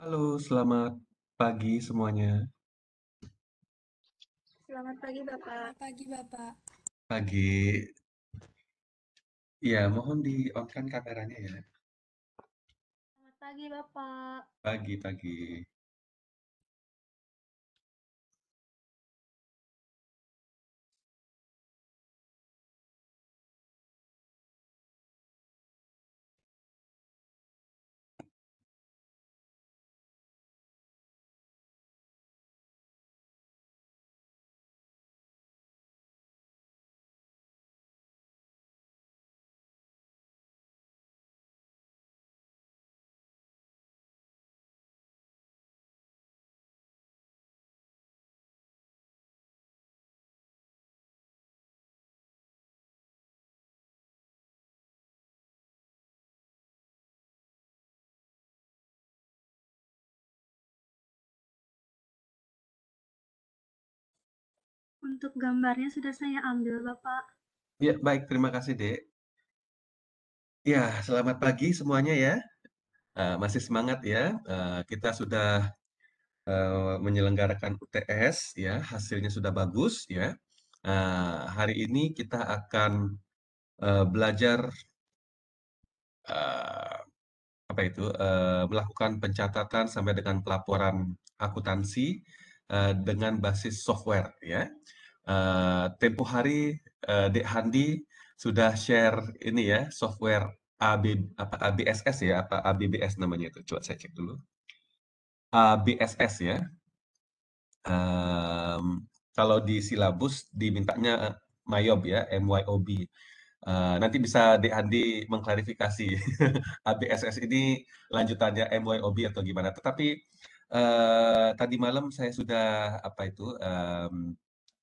Halo, selamat pagi semuanya. Selamat pagi, Bapak. Pagi, Bapak. Pagi. Ya, mohon di on kameranya ya. Selamat pagi, Bapak. Pagi, pagi. Untuk gambarnya sudah saya ambil, Bapak. Ya, baik. Terima kasih, Dek. Ya, selamat pagi semuanya ya. Uh, masih semangat ya. Uh, kita sudah uh, menyelenggarakan UTS ya. Hasilnya sudah bagus ya. Uh, hari ini kita akan uh, belajar uh, apa itu uh, melakukan pencatatan sampai dengan pelaporan akuntansi uh, dengan basis software ya. Eh, tempo hari uh, Dek Handi sudah share ini ya software AB apa ABSS ya apa ABBS namanya itu. Coba saya cek dulu. ABSS ya. Um, kalau di silabus dimintanya eh, MYOB ya, MYOB. Uh, nanti bisa Dek Handi mengklarifikasi ABSS ini lanjutannya MYOB atau gimana. Tetapi uh, tadi malam saya sudah apa itu um,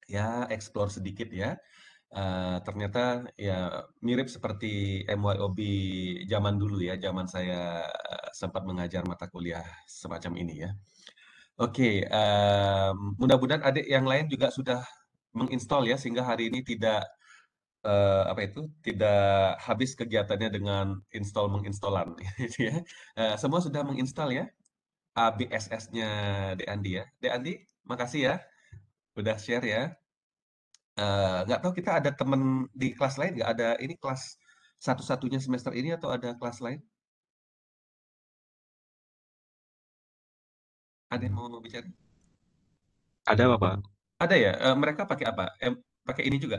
ya explore sedikit ya. Uh, ternyata ya mirip seperti MYOB zaman dulu ya, zaman saya eh, sempat mengajar mata kuliah semacam ini ya. Oke, okay, um, mudah-mudahan adik yang lain juga sudah menginstal ya sehingga hari ini tidak uh, apa itu tidak habis kegiatannya dengan install menginstalan. gitu ya. Uh, semua sudah menginstal ya ABSS-nya Andi ya. Andi, makasih ya udah share ya. Nggak uh, tahu kita ada teman di kelas lain nggak ada ini kelas satu-satunya semester ini atau ada kelas lain? Ada yang mau bicara? Ada Bapak. Ada ya? Uh, mereka pakai apa? Eh, pakai ini juga?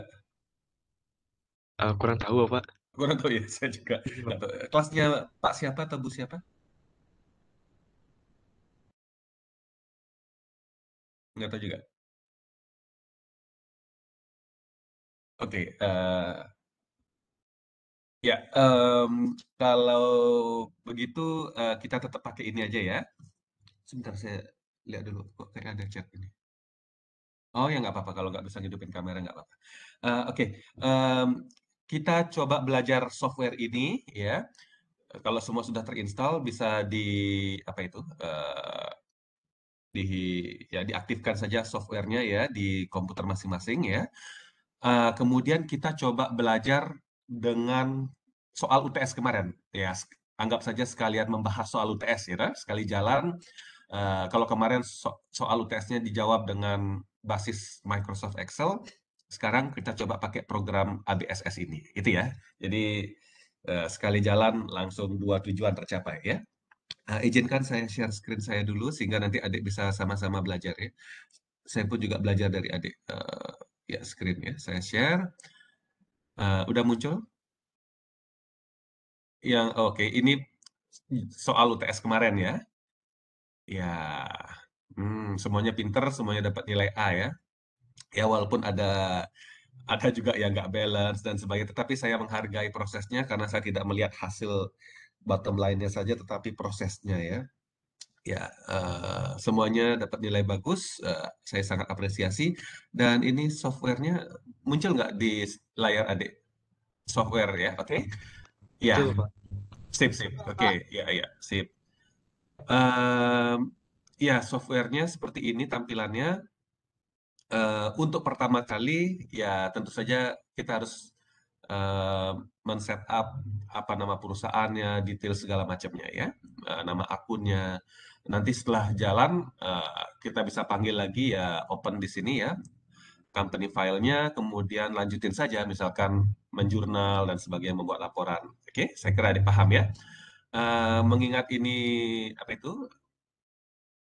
Uh, kurang tahu Bapak. Kurang tahu ya, saya juga. Iya, Kelasnya Pak siapa atau Bu siapa? Nggak tahu juga. Oke, uh, ya, um, kalau begitu, uh, kita tetap pakai ini aja ya. Sebentar saya lihat dulu, kok kayak ada chat ini. Oh ya nggak apa-apa kalau nggak bisa hidupin kamera nggak apa-apa. Uh, oke, um, kita coba belajar software ini ya, kalau semua sudah terinstall bisa di apa itu, Uh, di ya diaktifkan saja softwarenya ya di komputer masing-masing ya. Uh, kemudian kita coba belajar dengan soal UTS kemarin. Ya, anggap saja sekalian membahas soal UTS ya, kan? sekali jalan. Uh, kalau kemarin so soal UTS-nya dijawab dengan basis Microsoft Excel, sekarang kita coba pakai program ABSS ini, gitu ya. Jadi uh, sekali jalan langsung dua tujuan tercapai ya. Uh, izinkan saya share screen saya dulu sehingga nanti adik bisa sama-sama belajar ya. Saya pun juga belajar dari adik. Uh, Ya, screen ya. Saya share. Uh, udah muncul? Yang oke, okay. ini soal UTS kemarin ya. Ya, hmm, semuanya pinter, semuanya dapat nilai A ya. Ya, walaupun ada ada juga yang nggak balance dan sebagainya, tetapi saya menghargai prosesnya karena saya tidak melihat hasil bottom line-nya saja, tetapi prosesnya ya. Ya, uh, semuanya dapat nilai bagus. Uh, saya sangat apresiasi. Dan ini softwarenya muncul nggak di layar adik? Software ya, oke? Okay? Ya, yeah. sip sip. Oke, okay. ya yeah, ya, yeah. sip. Um, ya, softwarenya seperti ini tampilannya. Uh, untuk pertama kali, ya tentu saja kita harus uh, men-set up apa nama perusahaannya, detail segala macamnya ya, uh, nama akunnya. Nanti setelah jalan, eh, kita bisa panggil lagi ya open di sini ya, company filenya, kemudian lanjutin saja misalkan menjurnal dan sebagainya membuat laporan. Oke, okay? saya kira dipaham ya. Eh, mengingat ini apa itu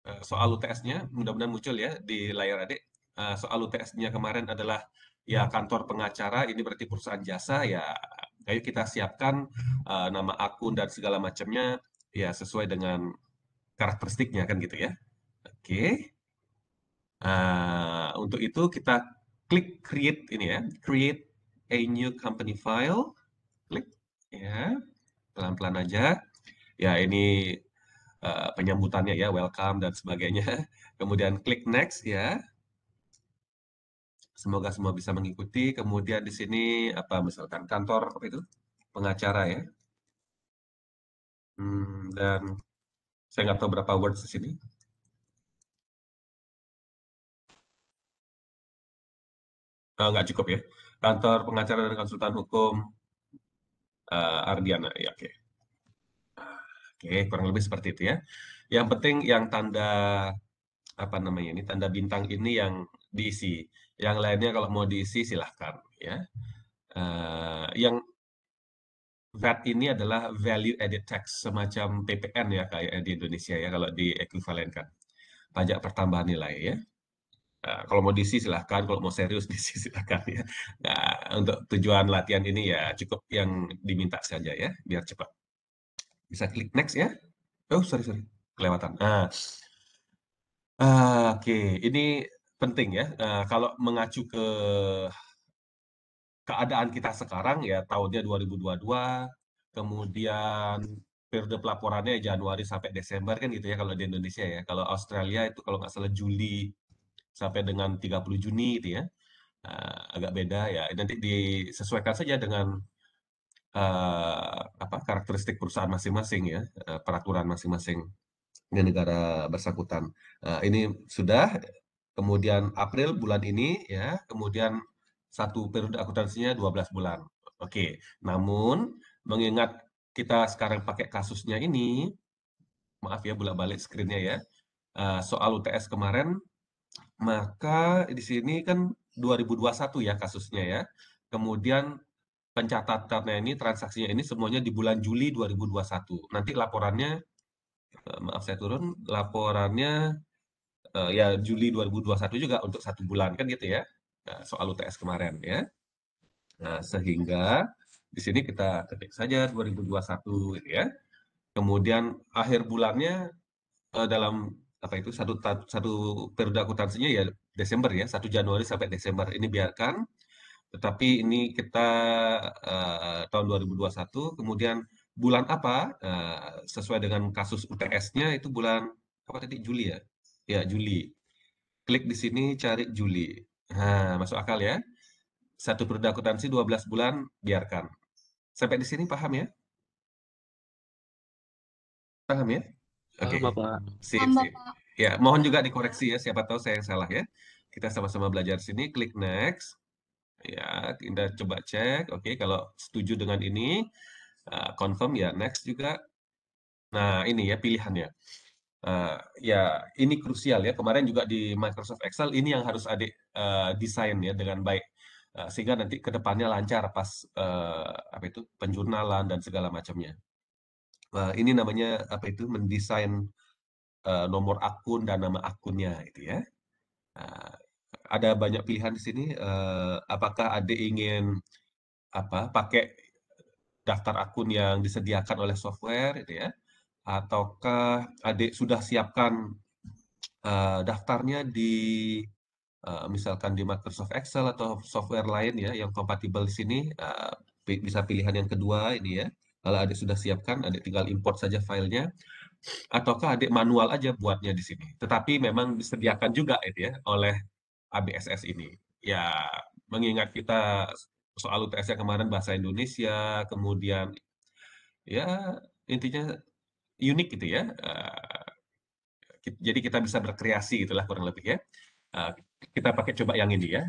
eh, soal UTS-nya, mudah-mudahan muncul ya di layar adik. soal UTS-nya kemarin adalah ya kantor pengacara, ini berarti perusahaan jasa ya. Ayo kita siapkan uh, nama akun dan segala macamnya ya sesuai dengan karakteristiknya kan gitu ya. Oke. Okay. Uh, eh, untuk itu kita klik create ini ya, create a new company file. Klik ya. Pelan-pelan aja. Ya, ini uh, penyambutannya ya, welcome dan sebagainya. Kemudian klik next ya. Semoga semua bisa mengikuti. Kemudian di sini apa misalkan kantor apa itu? pengacara ya. Hmm, dan saya nggak tahu berapa words di sini. Uh, nggak cukup ya. Kantor pengacara dan konsultan hukum uh, Ardiana. Ya, Oke, okay. okay, kurang lebih seperti itu ya. Yang penting yang tanda apa namanya ini tanda bintang ini yang diisi. Yang lainnya kalau mau diisi silahkan ya. Uh, yang VAT ini adalah value added tax, semacam PPN ya kayak ya, di Indonesia ya kalau diekuivalenkan. Pajak pertambahan nilai ya. Nah, kalau mau diisi silahkan, kalau mau serius diisi silahkan ya. Nah, untuk tujuan latihan ini ya cukup yang diminta saja ya, biar cepat. Bisa klik next ya. Oh, sorry, sorry. Kelewatan. Nah, uh, Oke, okay. ini penting ya. Uh, kalau mengacu ke keadaan kita sekarang ya tahunnya 2022, kemudian periode pelaporannya ya Januari sampai Desember kan gitu ya kalau di Indonesia ya. Kalau Australia itu kalau nggak salah Juli sampai dengan 30 Juni itu ya. Uh, agak beda ya. Nanti disesuaikan saja dengan uh, apa karakteristik perusahaan masing-masing ya, uh, peraturan masing-masing di negara bersangkutan. Uh, ini sudah kemudian April bulan ini ya, kemudian satu periode akuntansinya 12 bulan. Oke, namun mengingat kita sekarang pakai kasusnya ini, maaf ya bolak-balik screennya ya, eh, soal UTS kemarin, maka di sini kan 2021 ya kasusnya ya. Kemudian pencatatannya ini, transaksinya ini semuanya di bulan Juli 2021. Nanti laporannya, eh, maaf saya turun, laporannya eh, ya Juli 2021 juga untuk satu bulan kan gitu ya. Nah, soal UTS kemarin ya. Nah, sehingga di sini kita ketik saja 2021 gitu ya. Kemudian akhir bulannya eh, dalam apa itu satu satu periode akuntansinya ya Desember ya, 1 Januari sampai Desember. Ini biarkan tetapi ini kita eh, tahun 2021 kemudian bulan apa eh, sesuai dengan kasus UTS-nya itu bulan apa tadi Juli ya? Ya, Juli. Klik di sini cari Juli. Nah, masuk akal ya. Satu periode akuntansi 12 bulan, biarkan. Sampai di sini paham ya? Paham ya? Oke. Okay. Bapak. Sip, Ya, mohon juga dikoreksi ya, siapa tahu saya yang salah ya. Kita sama-sama belajar sini, klik next. Ya, kita coba cek. Oke, okay, kalau setuju dengan ini, uh, confirm ya, next juga. Nah, ini ya pilihannya. Uh, ya ini krusial ya kemarin juga di Microsoft Excel ini yang harus adik uh, desain ya dengan baik uh, sehingga nanti kedepannya lancar pas uh, apa itu penjurnalan dan segala macamnya uh, ini namanya apa itu mendesain uh, nomor akun dan nama akunnya itu ya uh, ada banyak pilihan di sini uh, apakah adik ingin apa pakai daftar akun yang disediakan oleh software itu ya ataukah adik sudah siapkan uh, daftarnya di uh, misalkan di Microsoft Excel atau software lain ya yang kompatibel di sini uh, bisa pilihan yang kedua ini ya kalau adik sudah siapkan adik tinggal import saja filenya ataukah adik manual aja buatnya di sini tetapi memang disediakan juga itu ya oleh ABSS ini ya mengingat kita soal UTS kemarin bahasa Indonesia kemudian ya intinya unik gitu ya. jadi kita bisa berkreasi itulah kurang lebih ya. kita pakai coba yang ini ya.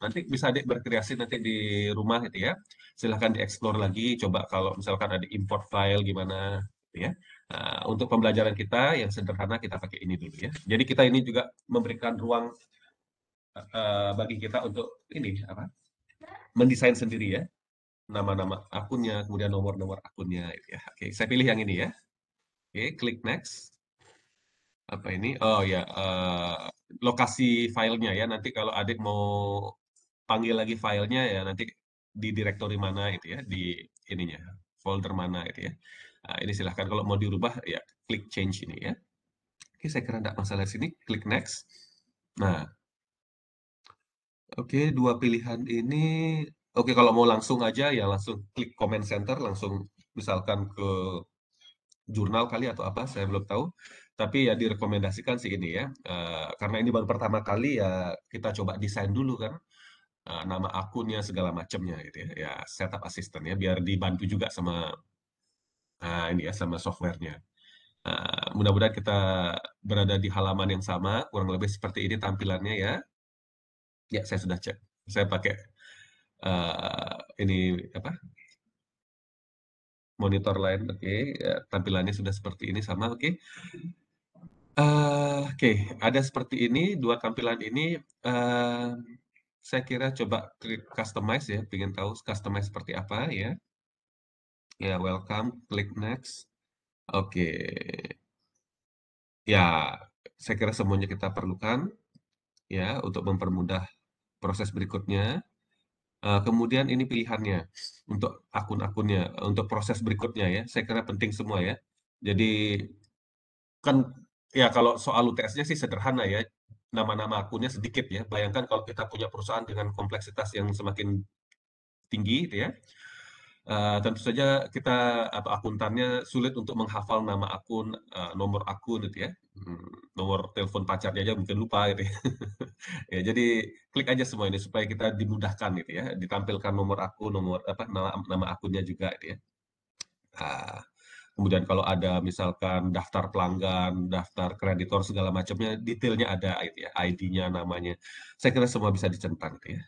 nanti bisa adik berkreasi nanti di rumah gitu ya. Silahkan dieksplor lagi. Coba kalau misalkan ada import file gimana gitu ya. untuk pembelajaran kita yang sederhana kita pakai ini dulu ya. Jadi kita ini juga memberikan ruang bagi kita untuk ini apa? Mendesain sendiri ya nama-nama akunnya, kemudian nomor-nomor akunnya. Gitu ya. Oke, saya pilih yang ini ya. Oke, klik next. Apa ini? Oh ya, uh, lokasi filenya ya. Nanti kalau adik mau panggil lagi filenya ya nanti di direktori mana itu ya, di ininya folder mana itu ya. Nah, ini silahkan kalau mau dirubah ya klik change ini ya. Oke, saya kira tidak masalah sini. Klik next. Nah, oke dua pilihan ini. Oke, kalau mau langsung aja ya langsung klik comment center, langsung misalkan ke jurnal kali atau apa saya belum tahu tapi ya direkomendasikan sih ini ya uh, karena ini baru pertama kali ya kita coba desain dulu kan uh, nama akunnya segala macamnya gitu ya ya setup asisten ya biar dibantu juga sama uh, ini ya sama softwarenya uh, mudah-mudahan kita berada di halaman yang sama kurang lebih seperti ini tampilannya ya ya saya sudah cek saya pakai uh, ini apa monitor lain oke okay. Ya, tampilannya sudah seperti ini sama oke okay. uh, eh, oke okay. ada seperti ini dua tampilan ini uh, saya kira coba klik customize ya ingin tahu customize seperti apa ya ya yeah, welcome klik next oke okay. ya saya kira semuanya kita perlukan ya untuk mempermudah proses berikutnya Eh, kemudian ini pilihannya untuk akun-akunnya, untuk proses berikutnya ya. Saya kira penting semua ya. Jadi kan ya kalau soal UTS-nya sih sederhana ya. Nama-nama akunnya sedikit ya. Bayangkan kalau kita punya perusahaan dengan kompleksitas yang semakin tinggi gitu ya. Uh, tentu saja kita atau akuntannya sulit untuk menghafal nama akun, uh, nomor akun gitu ya, hmm, nomor telepon pacarnya aja mungkin lupa gitu. Ya. ya jadi klik aja semua ini supaya kita dimudahkan gitu ya, ditampilkan nomor akun, nomor apa nama, nama akunnya juga gitu ya. Uh, kemudian kalau ada misalkan daftar pelanggan, daftar kreditor segala macamnya, detailnya ada gitu ya, ID-nya, namanya. Saya kira semua bisa dicentang gitu ya.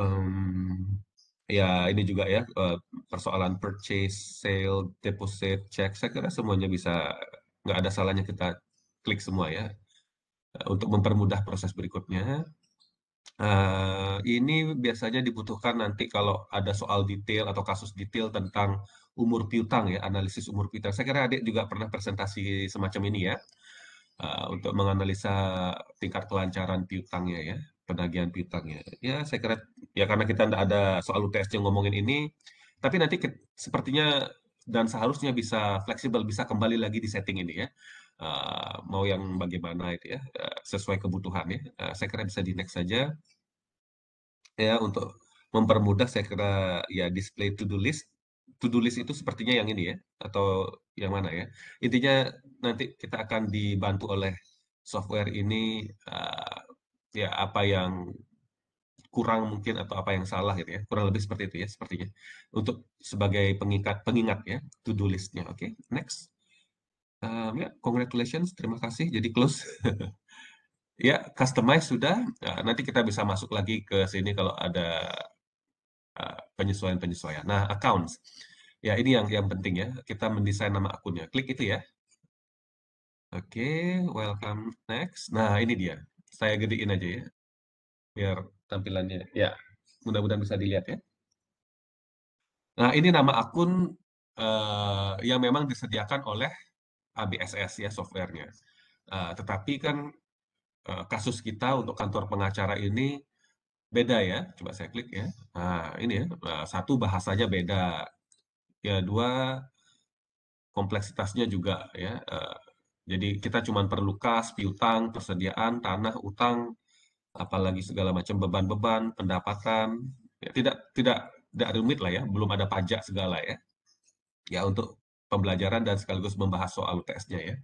Um, ya ini juga ya eh, persoalan purchase, sale, deposit, check. Saya kira semuanya bisa nggak ada salahnya kita klik semua ya eh, untuk mempermudah proses berikutnya. Uh, ini biasanya dibutuhkan nanti kalau ada soal detail atau kasus detail tentang umur piutang ya, analisis umur piutang. Saya kira adik juga pernah presentasi semacam ini ya, uh, untuk menganalisa tingkat kelancaran piutangnya ya penagihan piutangnya. Ya, saya kira ya karena kita tidak ada soal UTS yang ngomongin ini, tapi nanti ke, sepertinya dan seharusnya bisa fleksibel, bisa kembali lagi di setting ini ya. Uh, mau yang bagaimana itu ya, uh, sesuai kebutuhan ya. Uh, saya kira bisa di next saja. Ya, untuk mempermudah saya kira ya display to do list. To do list itu sepertinya yang ini ya, atau yang mana ya. Intinya nanti kita akan dibantu oleh software ini ya apa yang kurang mungkin atau apa yang salah gitu ya kurang lebih seperti itu ya sepertinya untuk sebagai pengingat pengingat ya to do listnya oke okay, next um, ya congratulations terima kasih jadi close ya customize sudah nah, nanti kita bisa masuk lagi ke sini kalau ada uh, eh, penyesuaian penyesuaian nah accounts ya ini yang yang penting ya kita mendesain nama akunnya klik itu ya oke okay, welcome next nah ini dia saya gedein aja ya biar tampilannya ya mudah-mudahan bisa dilihat ya nah ini nama akun uh, yang memang disediakan oleh ABSS ya softwarenya uh, tetapi kan uh, kasus kita untuk kantor pengacara ini beda ya coba saya klik ya nah ini ya uh, satu bahasanya beda ya dua kompleksitasnya juga ya uh, jadi kita cuma perlu kas, piutang, persediaan, tanah, utang, apalagi segala macam beban-beban, pendapatan. Ya, tidak tidak tidak rumit lah ya, belum ada pajak segala ya. Ya untuk pembelajaran dan sekaligus membahas soal UTS-nya ya.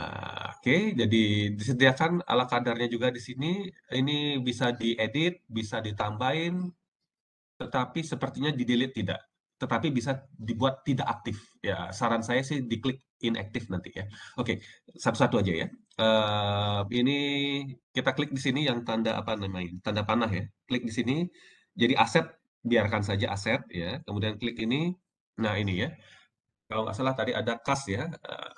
Nah, Oke, okay, jadi disediakan ala kadarnya juga di sini. Ini bisa diedit, bisa ditambahin, tetapi sepertinya di delete tidak tetapi bisa dibuat tidak aktif. Ya, saran saya sih diklik inactive nanti ya. Oke, satu-satu aja ya. Uh, ini kita klik di sini yang tanda apa namanya? Tanda panah ya. Klik di sini. Jadi aset biarkan saja aset ya. Kemudian klik ini. Nah ini ya. Kalau nggak salah tadi ada kas ya. Uh,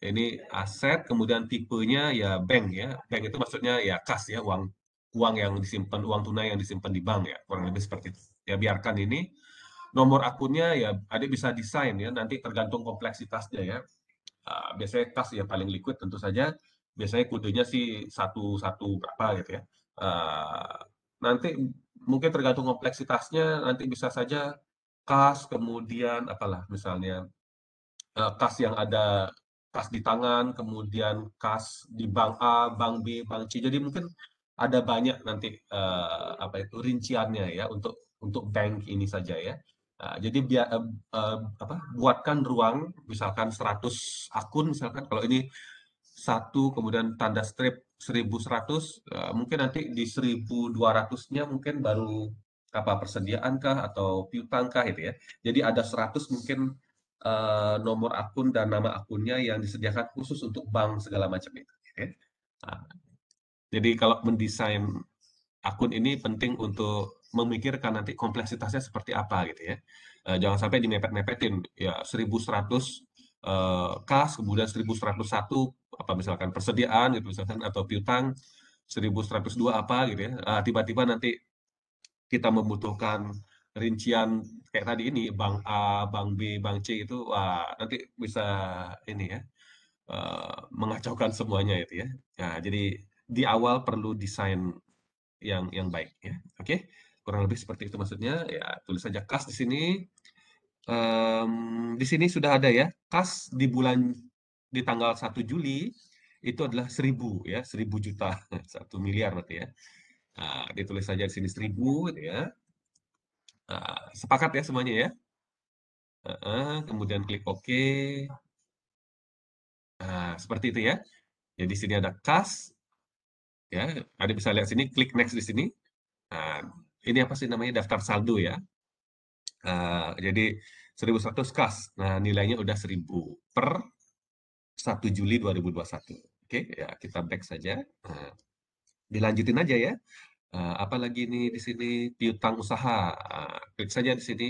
ini aset kemudian tipenya ya bank ya. Bank itu maksudnya ya kas ya uang uang yang disimpan uang tunai yang disimpan di bank ya kurang lebih seperti itu. Ya biarkan ini nomor akunnya ya adik bisa desain ya nanti tergantung kompleksitasnya ya uh, biasanya kas ya paling liquid tentu saja biasanya kodenya sih satu satu berapa gitu ya uh, nanti mungkin tergantung kompleksitasnya nanti bisa saja kas kemudian apalah misalnya uh, kas yang ada kas di tangan kemudian kas di bank A bank B bank C jadi mungkin ada banyak nanti uh, apa itu rinciannya ya untuk untuk bank ini saja ya. Nah, jadi biar, uh, uh, apa, buatkan ruang, misalkan 100 akun, misalkan kalau ini satu kemudian tanda strip 1100, uh, eh, mungkin nanti di 1200-nya mungkin baru apa persediaankah atau piutangkah itu ya. Jadi ada 100 mungkin uh, nomor akun dan nama akunnya yang disediakan khusus untuk bank segala macam itu. Gitu ya. Nah, jadi kalau mendesain akun ini penting untuk memikirkan nanti kompleksitasnya seperti apa gitu ya. E, jangan sampai di dimepet-mepetin ya 1100 e, eh, kas kemudian 1101 apa misalkan persediaan gitu misalkan atau piutang 1102 apa gitu ya. tiba eh, tiba-tiba nanti kita membutuhkan rincian kayak tadi ini bank A, bank B, bank C itu wah nanti bisa ini ya E, mengacaukan semuanya itu ya. Nah, jadi di awal perlu desain yang yang baik ya. Oke. Okay? kurang lebih seperti itu maksudnya ya tulis saja kas di sini um, di sini sudah ada ya kas di bulan di tanggal 1 Juli itu adalah 1000 ya 1000 juta 1 miliar berarti ya nah, ditulis saja di sini 1000 gitu ya nah, sepakat ya semuanya ya uh kemudian klik OK nah, seperti itu ya jadi ya, sini ada kas ya ada bisa lihat sini klik next di sini nah, ini apa sih namanya daftar saldo ya. Uh, jadi 1100 kas. Nah, nilainya udah 1000 per 1 Juli 2021. Oke, okay, ya kita back saja. Nah, dilanjutin aja ya. Uh, eh, apalagi ini di sini piutang usaha. Uh, klik saja di sini.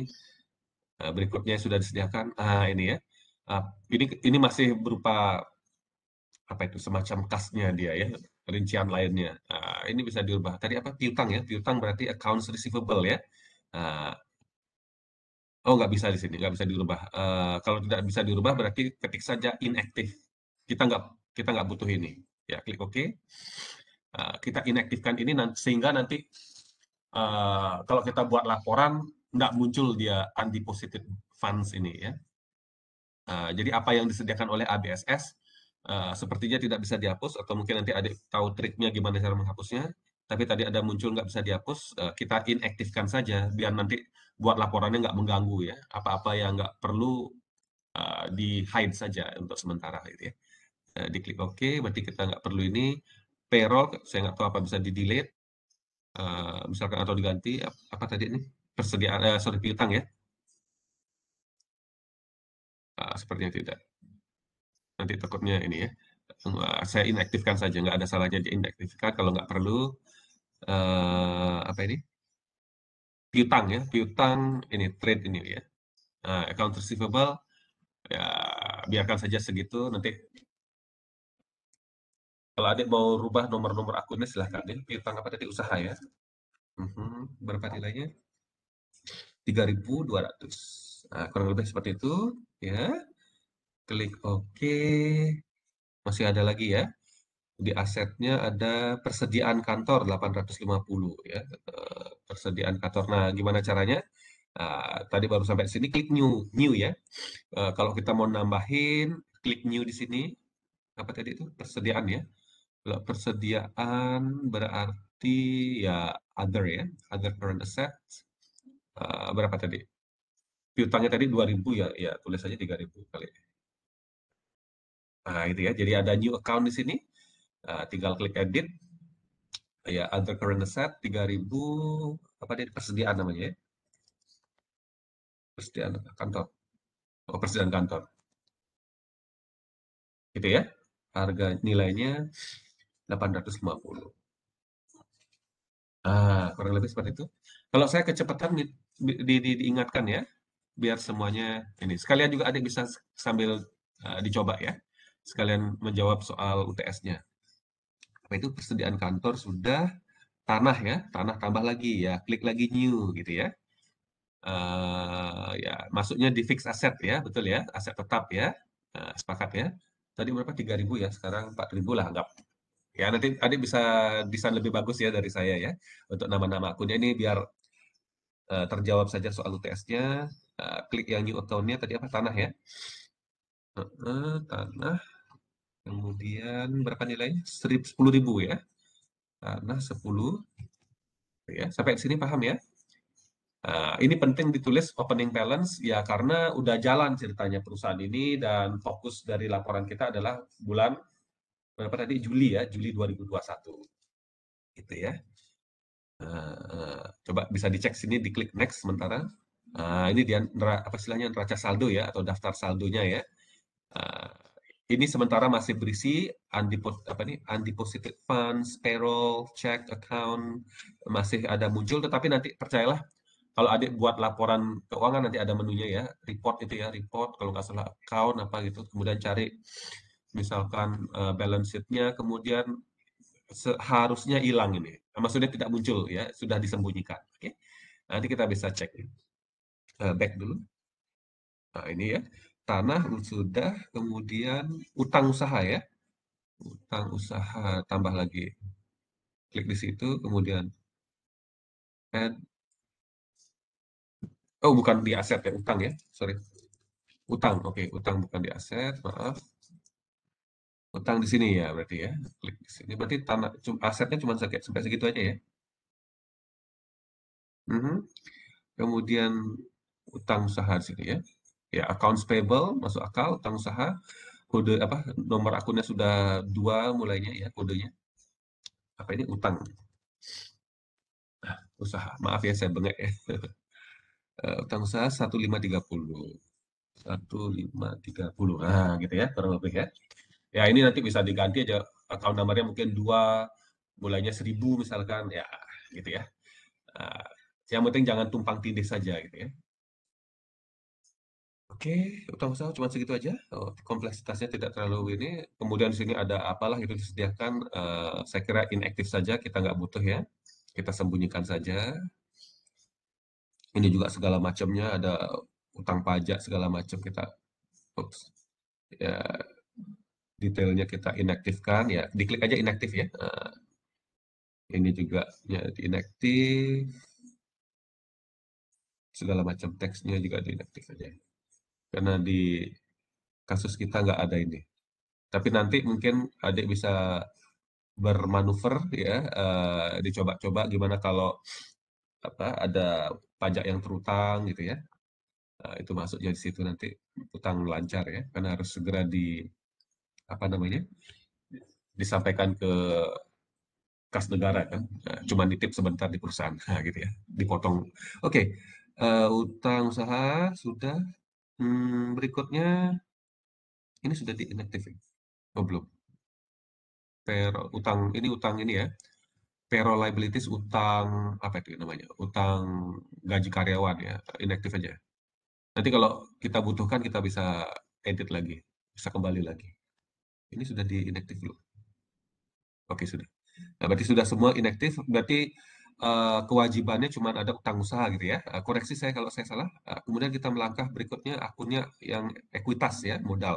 Uh, berikutnya sudah disediakan. Ah uh, ini ya. Uh, ini ini masih berupa apa itu semacam kasnya dia ya rincian lainnya. Nah, ini bisa diubah. Tadi apa? Piutang ya. Piutang berarti accounts receivable ya. Nah, oh, nggak bisa di sini. Nggak bisa diubah. Uh, ah, kalau tidak bisa diubah berarti ketik saja inactive. Kita nggak kita nggak butuh ini. Ya, klik OK. Uh, kita inaktifkan ini sehingga nanti uh, kalau kita buat laporan, nggak muncul dia undeposited funds ini ya. Uh, jadi apa yang disediakan oleh ABSS Eh, sepertinya tidak bisa dihapus atau mungkin nanti adik tahu triknya gimana cara menghapusnya tapi tadi ada muncul nggak bisa dihapus eh, kita inaktifkan saja biar nanti buat laporannya nggak mengganggu ya apa-apa yang nggak perlu uh, eh, di hide saja untuk sementara gitu ya uh, diklik OK berarti kita nggak perlu ini payroll saya nggak tahu apa bisa di delete misalkan atau diganti apa, tadi ini persediaan sorry piutang ya sepertinya tidak nanti takutnya ini ya eh, saya inaktifkan saja nggak ada salahnya diinaktifkan kalau nggak perlu uh, apa ini piutang ya piutang ini trade ini ya nah, account receivable ya biarkan saja segitu nanti kalau adik mau rubah nomor-nomor akunnya silahkan deh piutang apa tadi usaha ya uh-huh. berapa nilainya 3.200 nah, kurang lebih seperti itu ya Klik OK. Masih ada lagi ya. Di asetnya ada persediaan kantor 850 ya. Eh, persediaan kantor. Nah, gimana caranya? Nah, tadi baru sampai sini klik new, new ya. Eh, kalau kita mau nambahin, klik new di sini. Apa tadi itu? Persediaan ya. Kalau persediaan berarti ya other ya, other current asset. Eh, berapa tadi? Piutangnya tadi 2000 ya, ya tulis aja 3000 kali. Nah, gitu ya. Jadi ada new account di sini. Uh, tinggal klik edit. Ya, other current asset 3000 apa dia persediaan namanya ya? Persediaan kantor. Oh, persediaan kantor. Gitu ya. Harga nilainya 850. Ah, kurang lebih seperti itu. Kalau saya kecepatan di, di, diingatkan ya, biar semuanya ini. Sekalian juga adik bisa sambil uh, dicoba ya sekalian menjawab soal UTS-nya. Apa itu persediaan kantor sudah tanah ya, tanah tambah lagi ya, klik lagi new gitu ya. Uh, ya masuknya di fixed asset ya, betul ya, aset tetap ya, uh, sepakat ya. Tadi berapa 3.000 ya, sekarang 4.000 lah anggap. Ya nanti tadi bisa desain lebih bagus ya dari saya ya untuk nama-nama akunnya ini biar eh, terjawab saja soal UTS-nya. klik yang new account-nya tadi apa tanah ya. tanah Kemudian berapa nilainya? 10.000 ya. Tanah 10. Ya, sampai di sini paham ya? Nah, ini penting ditulis opening balance ya karena udah jalan ceritanya perusahaan ini dan fokus dari laporan kita adalah bulan berapa tadi Juli ya, Juli 2021. Gitu ya. Uh, coba bisa dicek sini diklik next sementara. Uh, ini dia apa istilahnya neraca saldo ya atau daftar saldonya ya. Uh, ini sementara masih berisi undeposit, apa undeposited funds, payroll, check account, masih ada muncul, tetapi nanti percayalah kalau adik buat laporan keuangan nanti ada menunya ya, report itu ya, report, kalau nggak salah account apa gitu, kemudian cari misalkan uh, balance sheet-nya, kemudian seharusnya hilang ini. Maksudnya tidak muncul ya, sudah disembunyikan. Oke. Okay? Nanti kita bisa cek. Uh, back dulu. Nah, ini ya tanah sudah, kemudian utang usaha ya. Utang usaha tambah lagi. Klik di situ, kemudian add. Oh, bukan di aset ya, utang ya. Sorry. Utang, oke. Okay. Utang bukan di aset, maaf. Utang di sini ya berarti ya. Klik di sini. Berarti tanah, asetnya cuma sampai segitu aja ya. Mm -hmm. Kemudian utang usaha di sini ya ya accounts payable masuk akal utang usaha kode apa nomor akunnya sudah dua mulainya ya kodenya apa ini utang nah, usaha maaf ya saya bengek ya eh, utang usaha 1530 1530 nah gitu ya kurang lebih ya ya ini nanti bisa diganti aja account nomornya mungkin dua mulainya seribu misalkan ya gitu ya nah, yang penting jangan tumpang tindih saja gitu ya Oke, utang usaha cuma segitu aja. Oh, kompleksitasnya tidak terlalu ini. Kemudian di sini ada apalah itu disediakan. Uh, saya kira inaktif saja, kita nggak butuh ya. Kita sembunyikan saja. Ini juga segala macamnya ada utang pajak segala macam kita. Oops. ya detailnya kita inaktifkan ya. Diklik aja inaktif ya. Uh, ini juga ya inaktif segala macam teksnya juga diinaktif aja karena di kasus kita nggak ada ini. Tapi nanti mungkin adik bisa bermanuver ya, uh, dicoba-coba gimana kalau apa ada pajak yang terutang gitu ya, uh, itu masuk jadi situ nanti utang lancar ya karena harus segera di apa namanya disampaikan ke kas negara kan uh, nah, cuma nitip sebentar di perusahaan gitu ya dipotong oke okay. uh, eh, utang usaha sudah Hmm, berikutnya ini sudah di Oh, belum. Per utang ini utang ini ya. Payroll liabilities utang apa itu namanya? Utang gaji karyawan ya, inactive aja. Nanti kalau kita butuhkan kita bisa edit lagi, bisa kembali lagi. Ini sudah di inactive belum? Oke, sudah. Nah, berarti sudah semua inactive berarti Eh, kewajibannya cuma ada utang usaha gitu ya. Eh, koreksi saya kalau saya salah. Eh, kemudian kita melangkah berikutnya akunnya yang ekuitas ya, modal.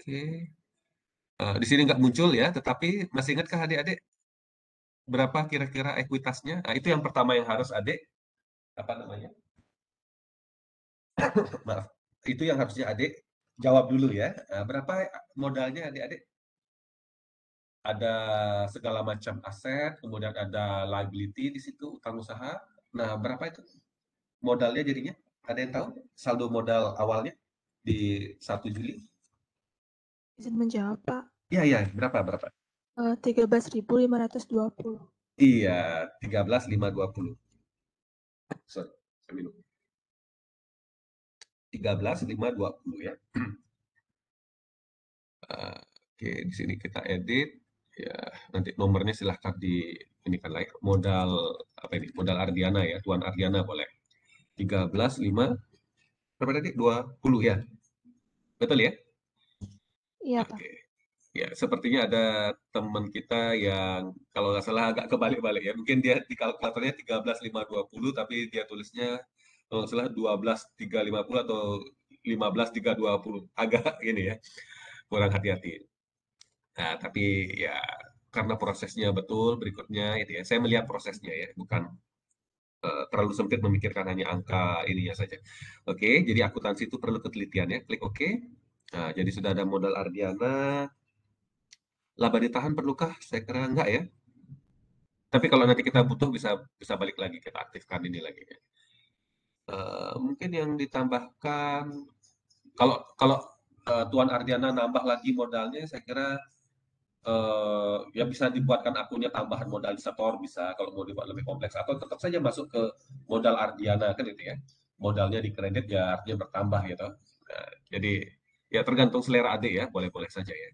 Oke. di sini nggak muncul ya, tetapi masih ingatkah adik-adik berapa kira-kira ekuitasnya? Nah, itu yang pertama yang harus adik apa namanya? Maaf. Itu yang harusnya adik jawab dulu ya. berapa modalnya adik-adik? ada segala macam aset, kemudian ada liability di situ, utang usaha. Nah, berapa itu modalnya jadinya? Ada yang tahu saldo modal awalnya di 1 Juli? Izin menjawab, Pak. Iya, iya. Berapa, berapa? Eh, uh, 13.520. Iya, 13.520. Sorry, saya minum. 13.520 ya. Uh, Oke, di sini kita edit ya nanti nomornya silahkan di ini kan like modal apa ini modal Ardiana ya Tuan Ardiana boleh 13 5 berapa tadi 20 ya betul ya iya oke okay. ya sepertinya ada teman kita yang kalau nggak salah agak kebalik-balik ya mungkin dia di kalkulatornya lima dua puluh tapi dia tulisnya kalau nggak salah tiga lima puluh atau tiga dua puluh agak ini ya kurang hati-hati Nah, tapi ya karena prosesnya betul berikutnya itu ya. Saya melihat prosesnya ya, bukan uh, terlalu sempit memikirkan hanya angka ininya saja. Oke, okay, jadi akuntansi itu perlu ketelitian ya. Klik oke. Okay. Nah, jadi sudah ada modal Ardiana. Laba ditahan perlukah? Saya kira enggak ya. Tapi kalau nanti kita butuh bisa bisa balik lagi kita aktifkan ini lagi. Uh, mungkin yang ditambahkan kalau kalau uh, Tuan Ardiana nambah lagi modalnya, saya kira Eh, ya bisa dibuatkan akunnya tambahan modalisator bisa kalau mau dibuat lebih kompleks atau tetap saja masuk ke modal Ardiana kan itu ya modalnya di kredit ya artinya bertambah gitu nah, jadi ya tergantung selera adik ya boleh-boleh saja ya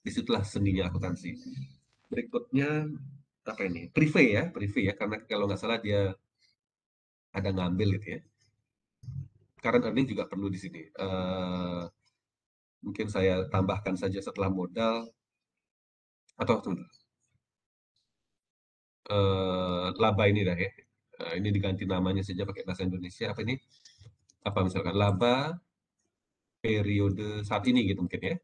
disitulah seninya akuntansi berikutnya apa ini prive ya prive ya karena kalau nggak salah dia ada ngambil gitu ya current earning juga perlu di sini uh, mungkin saya tambahkan saja setelah modal atau Uh, laba ini dah ya. Uh, ini diganti namanya saja pakai bahasa Indonesia. Apa ini? Apa misalkan laba periode saat ini gitu mungkin ya.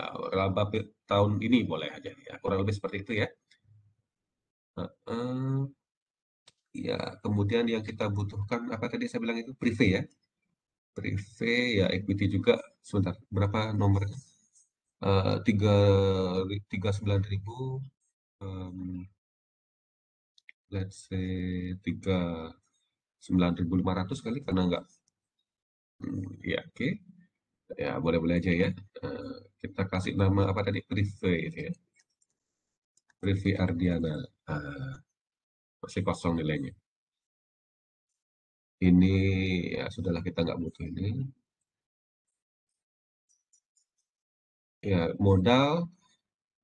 Uh, laba tahun ini boleh aja ya. Kurang lebih seperti itu ya. Uh, uh, ya, kemudian yang kita butuhkan apa tadi saya bilang itu prive ya. Prive ya equity juga. Sebentar, berapa nomornya? Eh, tiga tiga sembilan ribu let's say tiga sembilan ribu lima ratus kali karena enggak hmm, ya oke okay. ya boleh-boleh aja ya uh, kita kasih nama apa tadi privy itu ya privy Ardiana uh, masih kosong nilainya ini ya sudahlah kita nggak butuh ini ya, modal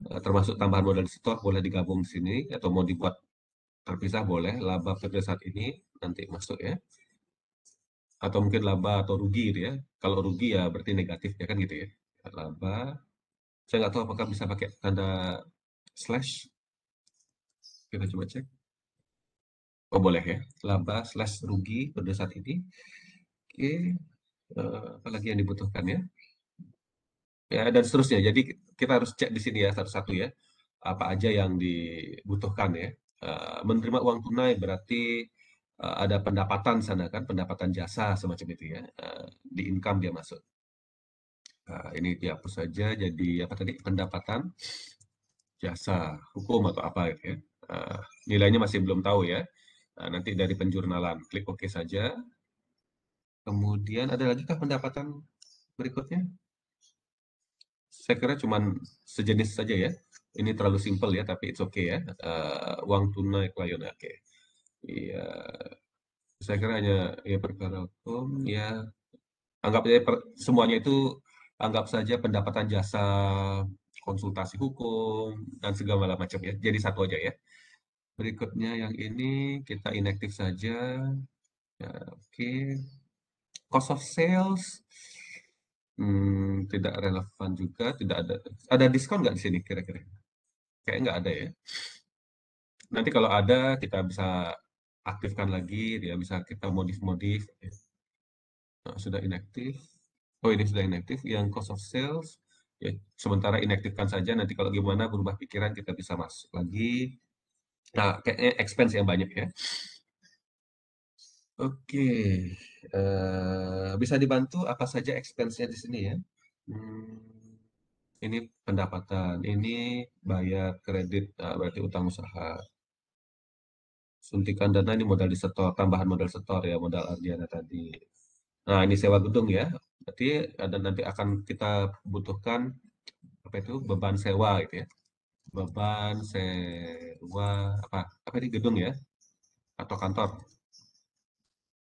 e, termasuk tambahan modal di store boleh digabung di sini atau mau dibuat terpisah boleh laba periode saat ini nanti masuk ya atau mungkin laba atau rugi gitu ya kalau rugi ya berarti negatif ya kan gitu ya laba saya nggak tahu apakah bisa pakai tanda slash kita coba cek oh boleh ya laba slash rugi pada saat ini oke e, apalagi yang dibutuhkan ya ya dan seterusnya. Jadi kita harus cek di sini ya satu-satu ya apa aja yang dibutuhkan ya. Eh, menerima uang tunai berarti eh, ada pendapatan sana kan, pendapatan jasa semacam itu ya. Eh, di income dia masuk. ini dihapus saja jadi apa tadi pendapatan jasa hukum atau apa gitu ya. nilainya masih belum tahu ya. nanti dari penjurnalan klik OK saja. Kemudian ada lagi kah pendapatan berikutnya? saya kira cuma sejenis saja ya. Ini terlalu simpel ya, tapi it's okay ya. Uh, uang tunai klien oke. Okay. Iya, saya kira hanya ya perkara hukum ya. Anggap saja per, semuanya itu anggap saja pendapatan jasa konsultasi hukum dan segala macam ya. Jadi satu aja ya. Berikutnya yang ini kita inaktif saja. Ya, oke. Okay. Cost of sales hmm, tidak relevan juga, tidak ada ada diskon nggak di sini kira-kira? Kayak nggak ada ya. Nanti kalau ada kita bisa aktifkan lagi, dia bisa kita modif-modif. Nah, sudah inaktif. Oh ini sudah inaktif. Yang cost of sales ya sementara inaktifkan saja. Nanti kalau gimana berubah pikiran kita bisa masuk lagi. Nah kayaknya expense yang banyak ya. Oke, uh, bisa dibantu apa saja expense-nya di sini ya? Hmm. ini pendapatan, ini bayar kredit, uh, berarti utang usaha. Suntikan dana ini modal di setor, tambahan modal setor ya, modal Ardiana tadi. Nah, ini sewa gedung ya, berarti ada nanti akan kita butuhkan, apa itu, beban sewa gitu ya. Beban sewa apa apa ini gedung ya? Atau kantor?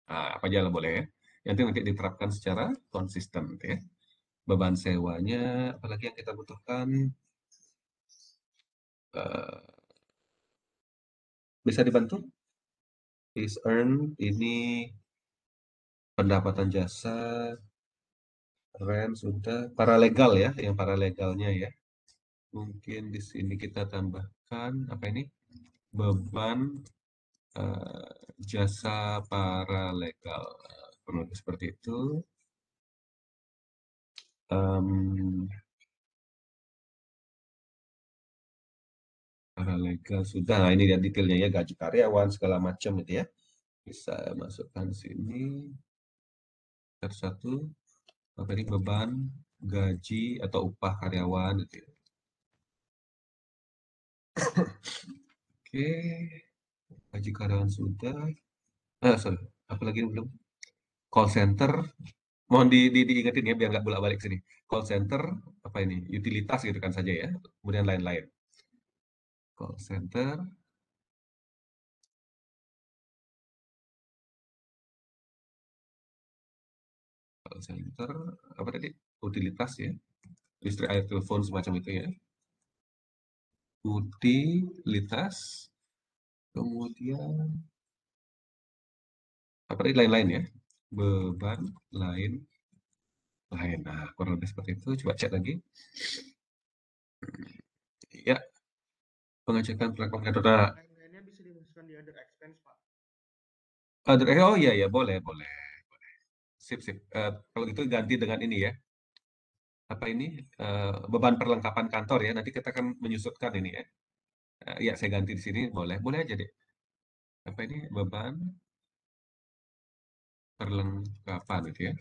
Nah, apa aja lah boleh ya. Nanti nanti diterapkan secara konsisten gitu ya. Beban sewanya, apalagi yang kita butuhkan. Uh, bisa dibantu? Is earned, ini pendapatan jasa, rent sudah, paralegal ya, yang paralegalnya ya. Mungkin di sini kita tambahkan, apa ini? Beban uh, jasa para legal penulis seperti itu um, legal sudah nah, ini dia detailnya ya gaji karyawan segala macam itu ya bisa masukkan sini satu ini beban gaji atau upah karyawan gitu. Ya. Oke. Okay. Haji Karawan sudah. Eh, ah, sorry. Apalagi belum? Call center. Mohon di, di, diingetin ya biar nggak bolak-balik sini. Call center, apa ini? Utilitas gitu kan saja ya. Kemudian lain-lain. Call center. Call center, apa tadi? Utilitas ya. Listrik, air, telepon, semacam itu ya. Utilitas kemudian apa ini lain-lain ya beban lain lain nah kurang lebih seperti itu coba cek lagi ya pengajakan platform nah, bisa other oh iya ya boleh boleh boleh sip sip uh, kalau gitu ganti dengan ini ya apa ini uh, beban perlengkapan kantor ya nanti kita akan menyusutkan ini ya ya saya ganti di sini boleh boleh aja deh. Apa ini, beban perlengkapan gitu ya,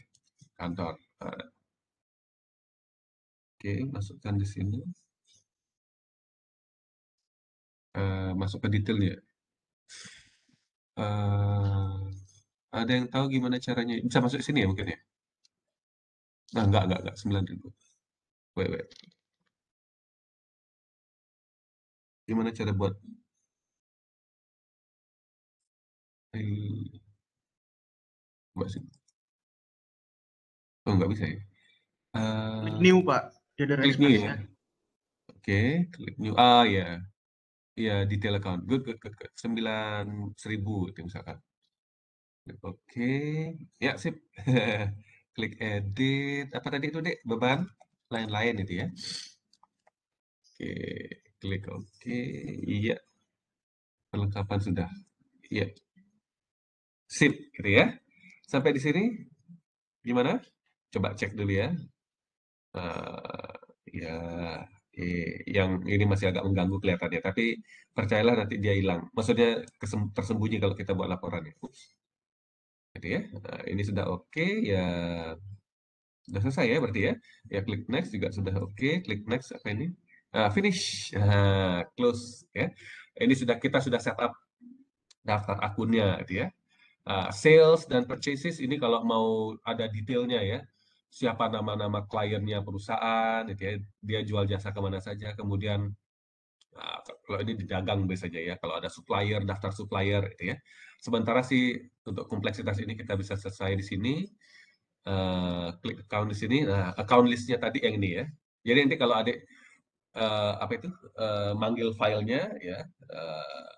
kantor, Oke, masukkan di sini. masuk ke detail ya? ada yang tahu gimana caranya bisa masuk sini ya mungkin ya? Nah, enggak, enggak, nggak, 9.000. Wait wait. Gimana cara buat? Masih. Oh, nggak bisa ya? Klik eh, new, Pak, di klik new ya? ya? Oke, klik new. Ah, ya Iya, detail account. Good good good good. 9.000 itu misalkan. oke oke, ya sip. Klik edit, apa tadi itu, Dek? Beban? Lain-lain itu ya? Oke. Klik OK. Iya. Perlengkapan sudah. Iya. Sip, gitu ya. Sampai di sini gimana? Coba cek dulu ya. Uh, ya, eh, iya, yang ini masih agak mengganggu kelihatannya, tapi percayalah nanti dia hilang. Maksudnya tersembunyi kalau kita buat laporan ya. jadi gitu ya. Nah, ini sudah oke okay, ya. Sudah selesai ya berarti ya. Ya klik next juga sudah oke, okay. klik next apa ini? uh, finish, uh, close. Ya, ini sudah kita sudah setup daftar akunnya, gitu ya. Uh, sales dan purchases ini kalau mau ada detailnya ya, siapa nama-nama kliennya perusahaan, gitu ya. Dia jual jasa kemana saja, kemudian uh, kalau ini di didagang biasanya ya, kalau ada supplier, daftar supplier gitu ya. Sementara sih untuk kompleksitas ini kita bisa selesai di sini. Uh, klik account di sini, nah account listnya tadi yang ini ya. Jadi nanti kalau ada uh, apa itu uh, manggil filenya ya uh, eh,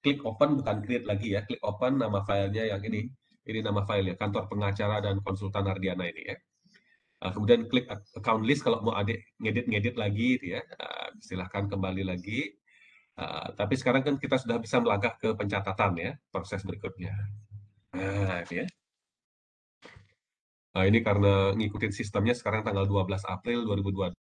klik open bukan create lagi ya klik open nama filenya yang ini ini nama filenya kantor pengacara dan konsultan Ardiana ini ya uh, kemudian klik account list kalau mau adik ngedit ngedit lagi gitu ya uh, silahkan kembali lagi uh, tapi sekarang kan kita sudah bisa melangkah ke pencatatan ya proses berikutnya nah ya Nah, ini karena ngikutin sistemnya sekarang tanggal 12 April 2022.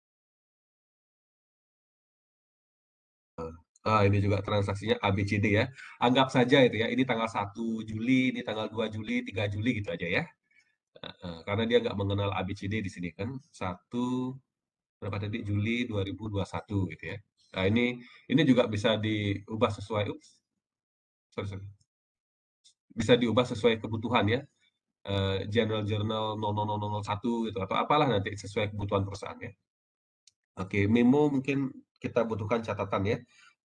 uh, ini juga transaksinya ABCD ya. Anggap saja itu ya, ini tanggal 1 Juli, ini tanggal 2 Juli, 3 Juli gitu aja ya. karena dia nggak mengenal ABCD di sini kan. 1 berapa tadi Juli 2021 gitu ya. Nah, ini ini juga bisa diubah sesuai ups. Sorry, sorry. Bisa diubah sesuai kebutuhan ya. Eh, General Journal 00001 gitu atau apalah nanti sesuai kebutuhan perusahaannya. ya. Oke, memo mungkin kita butuhkan catatan ya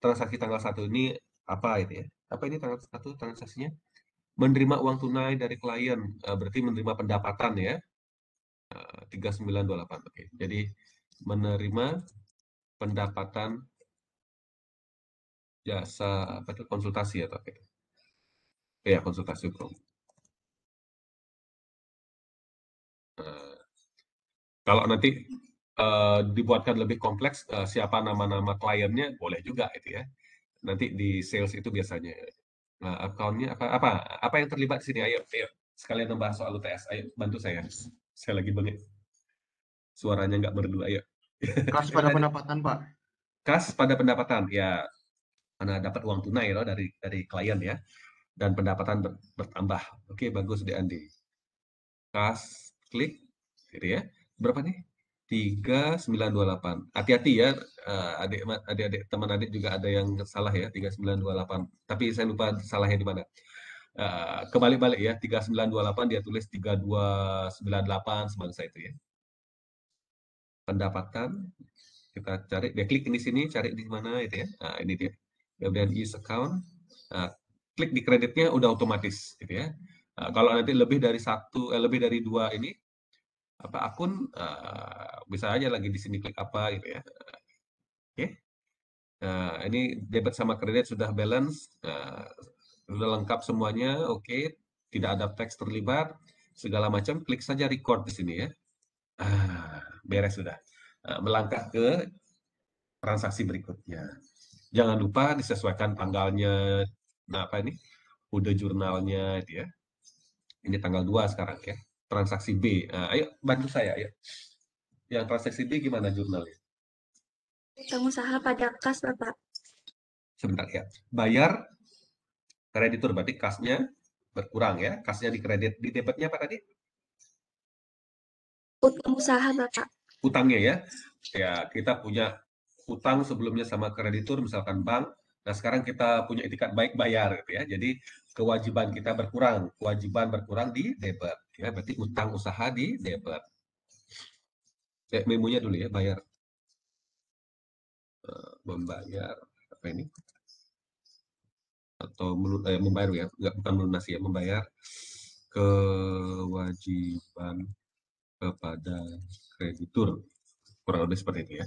transaksi tanggal satu ini apa itu ya? Apa ini tanggal 1 transaksinya? Menerima uang tunai dari klien, e, berarti menerima pendapatan ya. 3928. E, oke. Jadi menerima pendapatan jasa apa itu konsultasi atau apa itu? Ya, konsultasi bro. Nah, e, kalau nanti Eh, dibuatkan lebih kompleks uh, siapa nama-nama kliennya boleh juga itu ya nanti di sales itu biasanya nah, accountnya apa apa apa yang terlibat di sini ayo ayo sekalian membahas soal UTS ayo bantu saya saya lagi banget suaranya nggak merdu ayo kas pada pendapatan pak kas pada pendapatan ya karena dapat uang tunai loh dari dari klien ya dan pendapatan ber, bertambah oke bagus di Andi kas klik gitu ya berapa nih 3928. Hati-hati ya, eh, adik-adik teman adik juga ada yang salah ya 3928. Tapi saya lupa salahnya di mana. Eh, kebalik-balik ya 3928 dia tulis 3298 sebalik itu ya. Pendapatan kita cari dia klik di sini cari di mana itu ya. Nah, ini dia. Kemudian use account. Nah, klik di kreditnya udah otomatis gitu ya. Nah, kalau nanti lebih dari satu eh, lebih dari dua ini apa akun uh, bisa aja lagi di sini klik apa gitu ya. Oke. Okay. Uh, eh, ini debit sama kredit sudah balance, uh, sudah lengkap semuanya, oke. Okay. Tidak ada teks terlibat, segala macam. Klik saja record di sini ya. uh, beres sudah. Uh, melangkah ke transaksi berikutnya. Jangan lupa disesuaikan tanggalnya, nah apa ini, kode jurnalnya, itu ya. Ini tanggal 2 sekarang ya transaksi B. Nah, ayo bantu saya ya. Yang transaksi B gimana jurnalnya? Pengusaha pada kas Bapak. Sebentar ya. Bayar kreditur berarti kasnya berkurang ya. Kasnya dikredit, di debitnya pak tadi? Utang usaha Bapak. Utangnya ya. Ya, kita punya utang sebelumnya sama kreditur misalkan bank. Nah, sekarang kita punya etikat baik bayar gitu ya. Jadi kewajiban kita berkurang, kewajiban berkurang di debit ya berarti utang usaha di debit eh, memonya dulu ya bayar eh, membayar apa ini atau melun, eh, membayar ya nggak bukan melunasi ya membayar kewajiban kepada kreditur kurang lebih seperti itu ya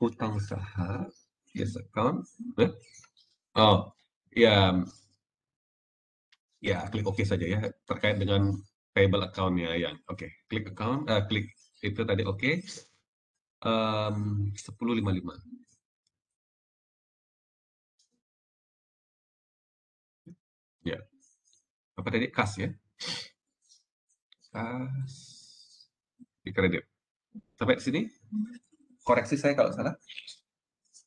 utang usaha yes account eh? oh ya ya klik OK saja ya terkait dengan table accountnya yang oke okay. klik account uh, klik itu tadi oke okay. um, 1055 Ya. Apa tadi? Kas ya? Kas di kredit. Sampai di sini? Koreksi saya kalau salah.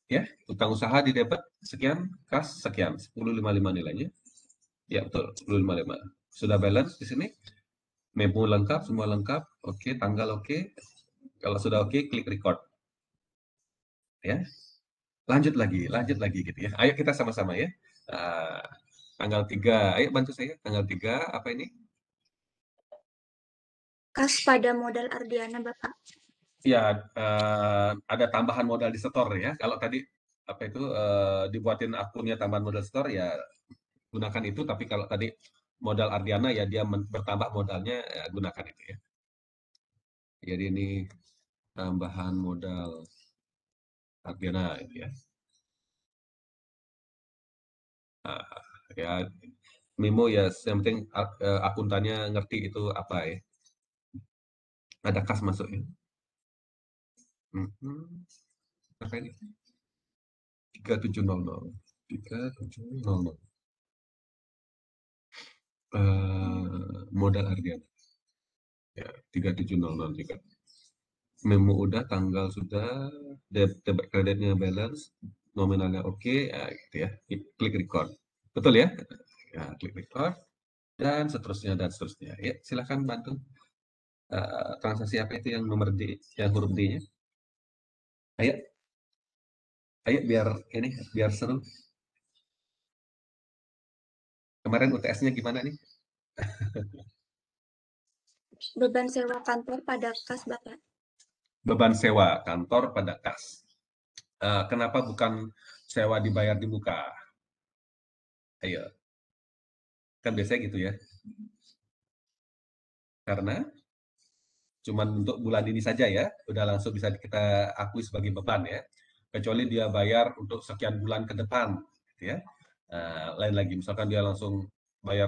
Ya, utang usaha di debit sekian, kas sekian, 1055 nilainya. Ya betul, 255. Sudah balance di sini. Memo lengkap, semua lengkap. Oke, okay, tanggal oke. Okay. Kalau sudah oke, okay, klik record. Ya. Lanjut lagi, lanjut lagi gitu ya. Ayo kita sama-sama ya. Uh, tanggal 3. Ayo bantu saya. Tanggal 3 apa ini? Kas pada modal Ardiana, Bapak. Ya, uh, ada tambahan modal di setor ya. Kalau tadi apa itu uh, dibuatin akunnya tambahan modal store ya gunakan itu tapi kalau tadi modal Ardiana ya dia bertambah modalnya ya gunakan itu ya jadi ini tambahan modal Ardiana ya nah, ya Mimo ya yang penting e, akuntannya ngerti itu apa ya ada kas masuknya mm-hmm. apa ini 3700 3700 Eh, modal Ardiana. Ya, 37003. Memo udah, tanggal sudah, debit kreditnya balance, nominalnya oke, okay, ya, gitu ya. Klik record. Betul ya? Ya, klik record dan seterusnya dan seterusnya. Ya, silahkan bantu. Uh, transaksi apa itu yang nomor D, yang huruf D-nya? Ayo. Ayo biar ini biar seru. Kemarin UTS-nya gimana nih? Beban sewa kantor pada kas, Bapak. Beban sewa kantor pada kas. Uh, kenapa bukan sewa dibayar di muka? Ayo. Kan biasanya gitu ya. Karena cuman untuk bulan ini saja ya, udah langsung bisa kita akui sebagai beban ya. Kecuali dia bayar untuk sekian bulan ke depan, gitu ya Eh, lain lagi misalkan dia langsung bayar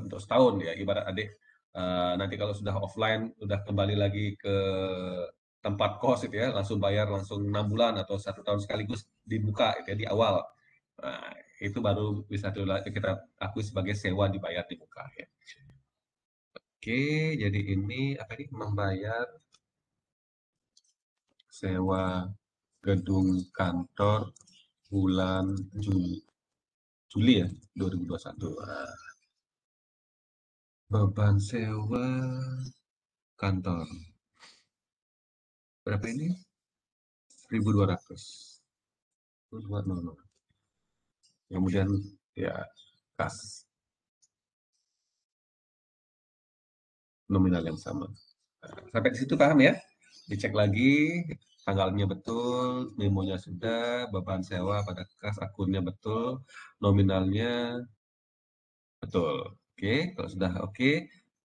untuk setahun ya ibarat adik uh, nanti kalau sudah offline sudah kembali lagi ke tempat kos itu ya langsung bayar langsung enam bulan atau satu tahun sekaligus dibuka itu ya di awal nah, itu baru bisa kita akui sebagai sewa dibayar di muka ya oke jadi ini apa ini membayar sewa gedung kantor bulan Juni Juli ya 2021 beban sewa kantor berapa ini 1200 1200 kemudian ya kas nominal yang sama sampai di situ paham ya dicek lagi tanggalnya betul, memonya sudah, beban sewa pada kas akunnya betul, nominalnya betul. Oke, okay. kalau sudah oke, okay,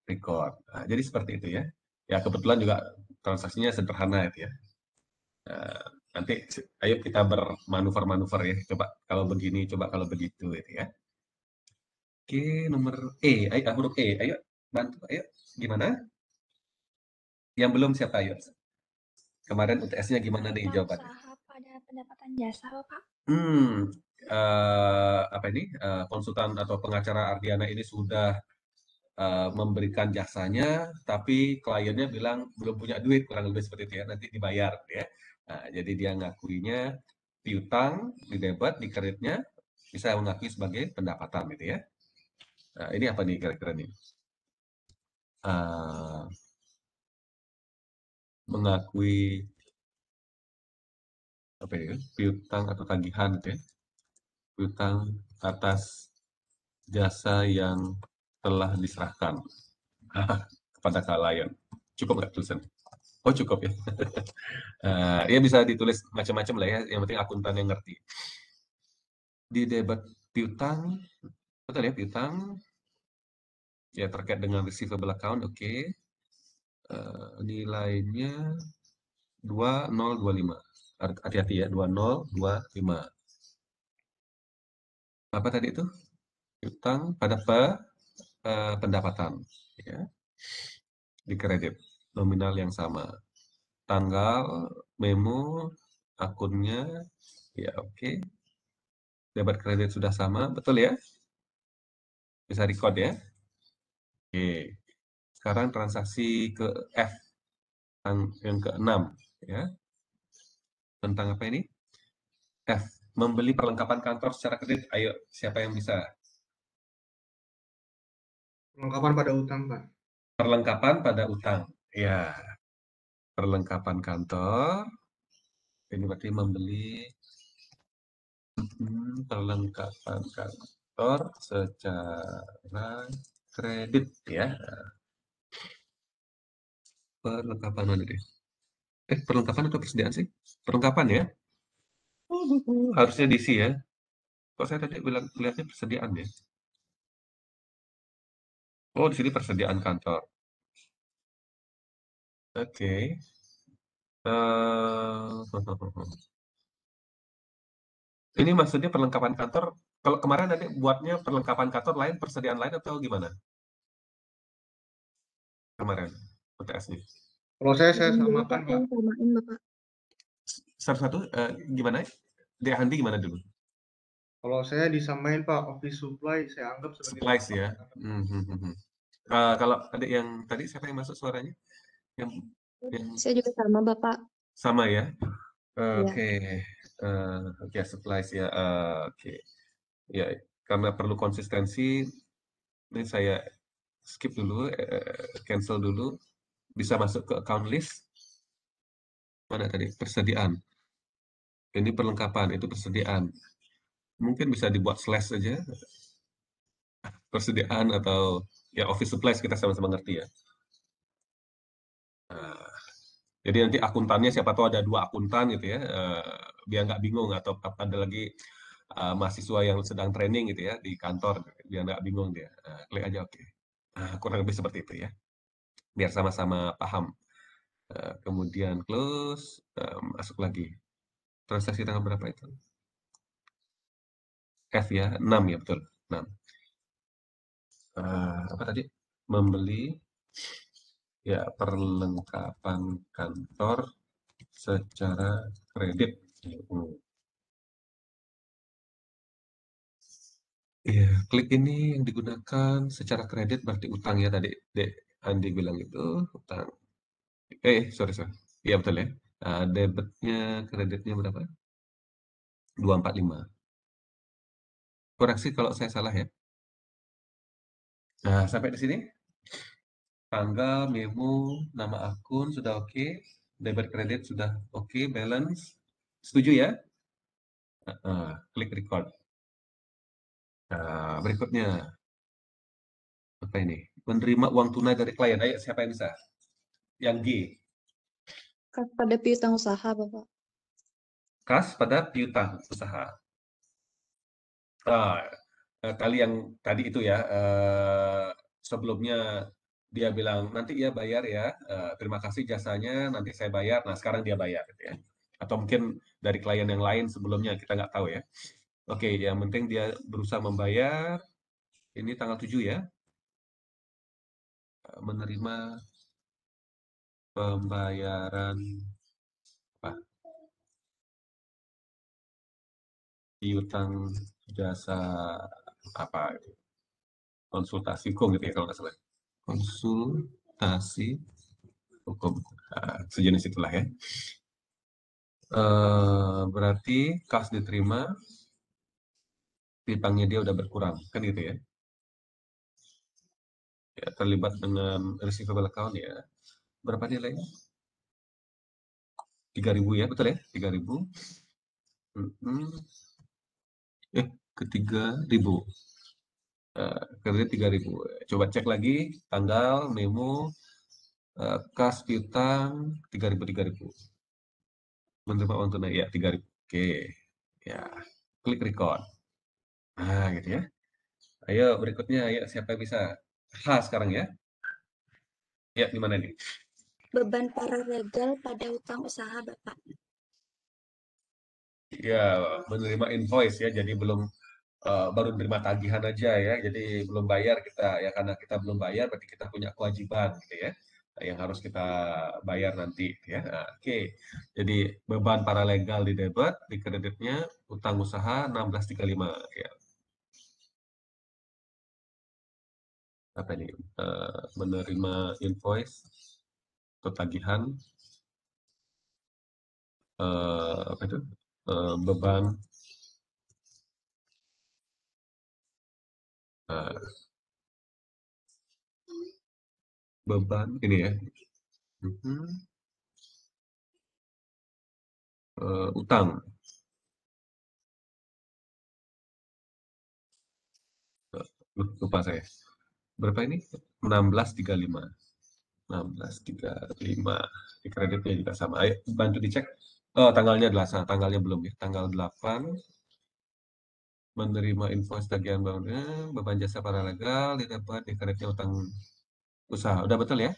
record. Nah, jadi seperti itu ya. Ya kebetulan juga transaksinya sederhana itu ya. Nah, nanti ayo kita bermanuver-manuver ya. Coba kalau begini, coba kalau begitu itu ya. Oke, okay, nomor E. Ayo, huruf E. Ayo, bantu. Ayo, gimana? Yang belum siapa? Ayo, Kemarin UTS-nya gimana nih jawabannya? Usaha pada pendapatan jasa, Pak. Hmm, uh, apa ini? Eh, konsultan atau pengacara Ardiana ini sudah eh, memberikan jasanya, tapi kliennya bilang belum punya duit, kurang lebih seperti itu ya. Nanti dibayar ya. Uh, jadi dia ngakuinya piutang, di debat, di kreditnya bisa mengakui sebagai pendapatan gitu ya. Nah, ini apa nih kira-kira nih? Uh, mengakui apa ya piutang atau tagihan gitu ya piutang atas jasa yang telah diserahkan kepada kalian cukup nggak tulisan oh cukup ya uh, ya bisa ditulis macam-macam lah ya yang penting akuntan yang ngerti di debat piutang betul ya piutang ya terkait dengan receivable account oke okay. Eh, nilainya 2025. Hati-hati ya, 2025. Apa tadi itu? Utang pada pe, uh, pendapatan. Ya. Di kredit, nominal yang sama. Tanggal, memo, akunnya, ya oke. Okay. Debat kredit sudah sama, betul ya? Bisa record ya? Oke. Okay. Sekarang transaksi ke F yang ke enam ya. Tentang apa ini? F membeli perlengkapan kantor secara kredit. Ayo, siapa yang bisa? Perlengkapan pada utang, Pak. Perlengkapan pada utang. Ya. Perlengkapan kantor. Ini berarti membeli hmm, perlengkapan kantor secara kredit ya perlengkapan mana deh? Eh, perlengkapan atau persediaan sih? Perlengkapan ya? Oh, gitu. Harusnya diisi ya. Kok saya tadi bilang kelihatannya persediaan ya? Oh, di sini persediaan kantor. Oke. Okay. Uh, eh, ini maksudnya perlengkapan kantor. Kalau kemarin nanti buatnya perlengkapan kantor lain, persediaan lain atau gimana? Kemarin. UTS nih. Kalau saya saya samakan Pak. Samain Bapak. Satu-satu uh, eh, gimana? Dia Handi gimana dulu? Kalau saya disamain Pak office supply saya anggap sebagai supplies ya. Mm -hmm. uh, kalau ada yang tadi siapa yang masuk suaranya? Yang, yang... Saya juga sama Bapak. Sama ya. Iya. Oke. Eh, oke supply supplies ya. Oke. Okay. Ya karena perlu konsistensi ini saya skip dulu, uh, cancel dulu bisa masuk ke account list. Mana tadi? Persediaan. Ini perlengkapan, itu persediaan. Mungkin bisa dibuat slash saja. Persediaan atau ya office supplies kita sama-sama ngerti ya. Nah, jadi nanti akuntannya siapa tahu ada dua akuntan gitu ya, eh, biar nggak bingung atau ada lagi eh, mahasiswa yang sedang training gitu ya di kantor biar nggak bingung dia nah, klik aja oke okay. Nah, kurang lebih seperti itu ya biar sama-sama paham. Uh, kemudian close, uh, masuk lagi. Transaksi tanggal berapa itu? F ya, 6 ya betul, 6. Uh, eh, apa tadi? Membeli ya perlengkapan kantor secara kredit. iya klik ini yang digunakan secara kredit berarti utang ya tadi, Dek. Andi bilang itu hutang. Eh, sorry, sorry. Iya betul ya. Uh, debitnya, kreditnya berapa? 245. Koreksi kalau saya salah ya. Nah, sampai di sini. Tanggal, memo, nama akun sudah oke. Okay. Debit kredit sudah oke. Okay. Balance. Setuju ya? Uh, uh, klik record. Nah, berikutnya. Apa ini? menerima uang tunai dari klien. Ayo siapa yang bisa? Yang G. Kas pada piutang usaha, Bapak. Kas pada piutang usaha. Ah, eh, tali yang tadi itu ya, eh, sebelumnya dia bilang nanti ia ya bayar ya, eh, terima kasih jasanya, nanti saya bayar. Nah sekarang dia bayar, gitu ya. atau mungkin dari klien yang lain sebelumnya kita nggak tahu ya. Oke, yang penting dia berusaha membayar. Ini tanggal 7 ya, menerima pembayaran apa? Piutang jasa apa Konsultasi hukum gitu ya kalau nggak salah. Konsultasi hukum ah, sejenis itulah ya. Eh, berarti kas diterima, piutangnya dia udah berkurang kan gitu ya? ya, terlibat dengan receivable account ya berapa nilainya 3000 ya betul ya 3000 mm -hmm. eh ke 3000 uh, kredit 3000 coba cek lagi tanggal memo uh, kas piutang 3000 3000 menerima uang tunai ya 3000 oke okay. ya klik record nah gitu ya ayo berikutnya ayo ya, siapa yang bisa H sekarang ya. Ya, mana nih? Beban para legal pada utang usaha Bapak. Ya, menerima invoice ya, jadi belum uh, baru menerima tagihan aja ya, jadi belum bayar kita ya karena kita belum bayar berarti kita punya kewajiban gitu ya yang harus kita bayar nanti gitu ya. Nah, Oke. Okay. Jadi beban para legal di debit, di kreditnya utang usaha 1635 ya. apa ini uh, menerima invoice ketagihan uh, apa itu uh, beban uh, beban ini ya uh -huh. uh, utang lupa saya berapa ini? 1635. 1635. Di kreditnya juga sama. Ayo bantu dicek. Oh, tanggalnya adalah sana. Tanggalnya belum ya. Tanggal 8 menerima invoice tagihan bangunan, beban jasa para legal, didapat kreditnya utang usaha. Udah betul ya?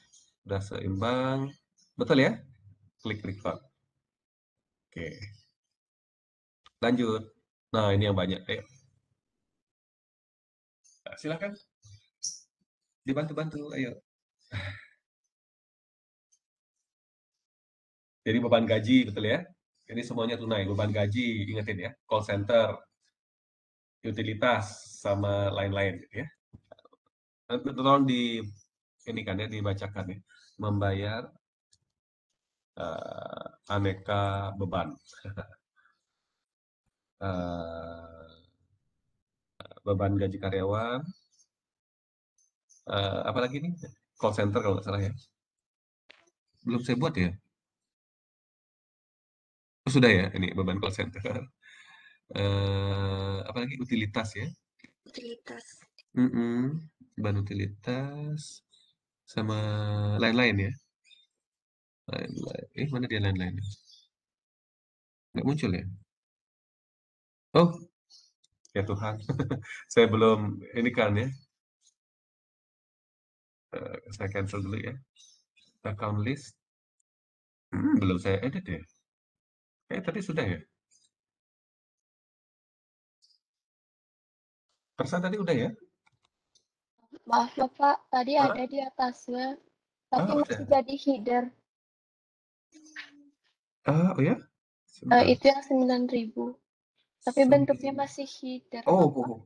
Udah seimbang. Betul ya? Klik record. Oke. Lanjut. Nah, ini yang banyak. Ayo. Silahkan. silakan dibantu-bantu ayo jadi beban gaji betul ya ini semuanya tunai beban gaji ingetin ya call center utilitas sama lain-lain gitu ya. ya tolong di ini kan ya dibacakan ya membayar uh, aneka beban uh, beban gaji karyawan uh, eh, apalagi ini call center kalau nggak salah ya. Belum saya buat ya. Oh, sudah ya ini beban call center. uh, eh, apalagi utilitas ya. Utilitas. Mm -mm. Beban utilitas sama lain-lain ya. Lain-lain. Eh mana dia lain-lain? Nggak muncul ya? Oh, ya Tuhan, saya belum ini kan ya uh, saya cancel dulu ya account list hmm, belum saya edit ya eh tadi sudah ya Persa tadi udah ya maaf Bapak, ya, pak tadi ah? ada di atasnya tapi oh, masih jadi header uh, oh ya uh, itu yang sembilan ribu tapi bentuknya masih header oh, oh, oh.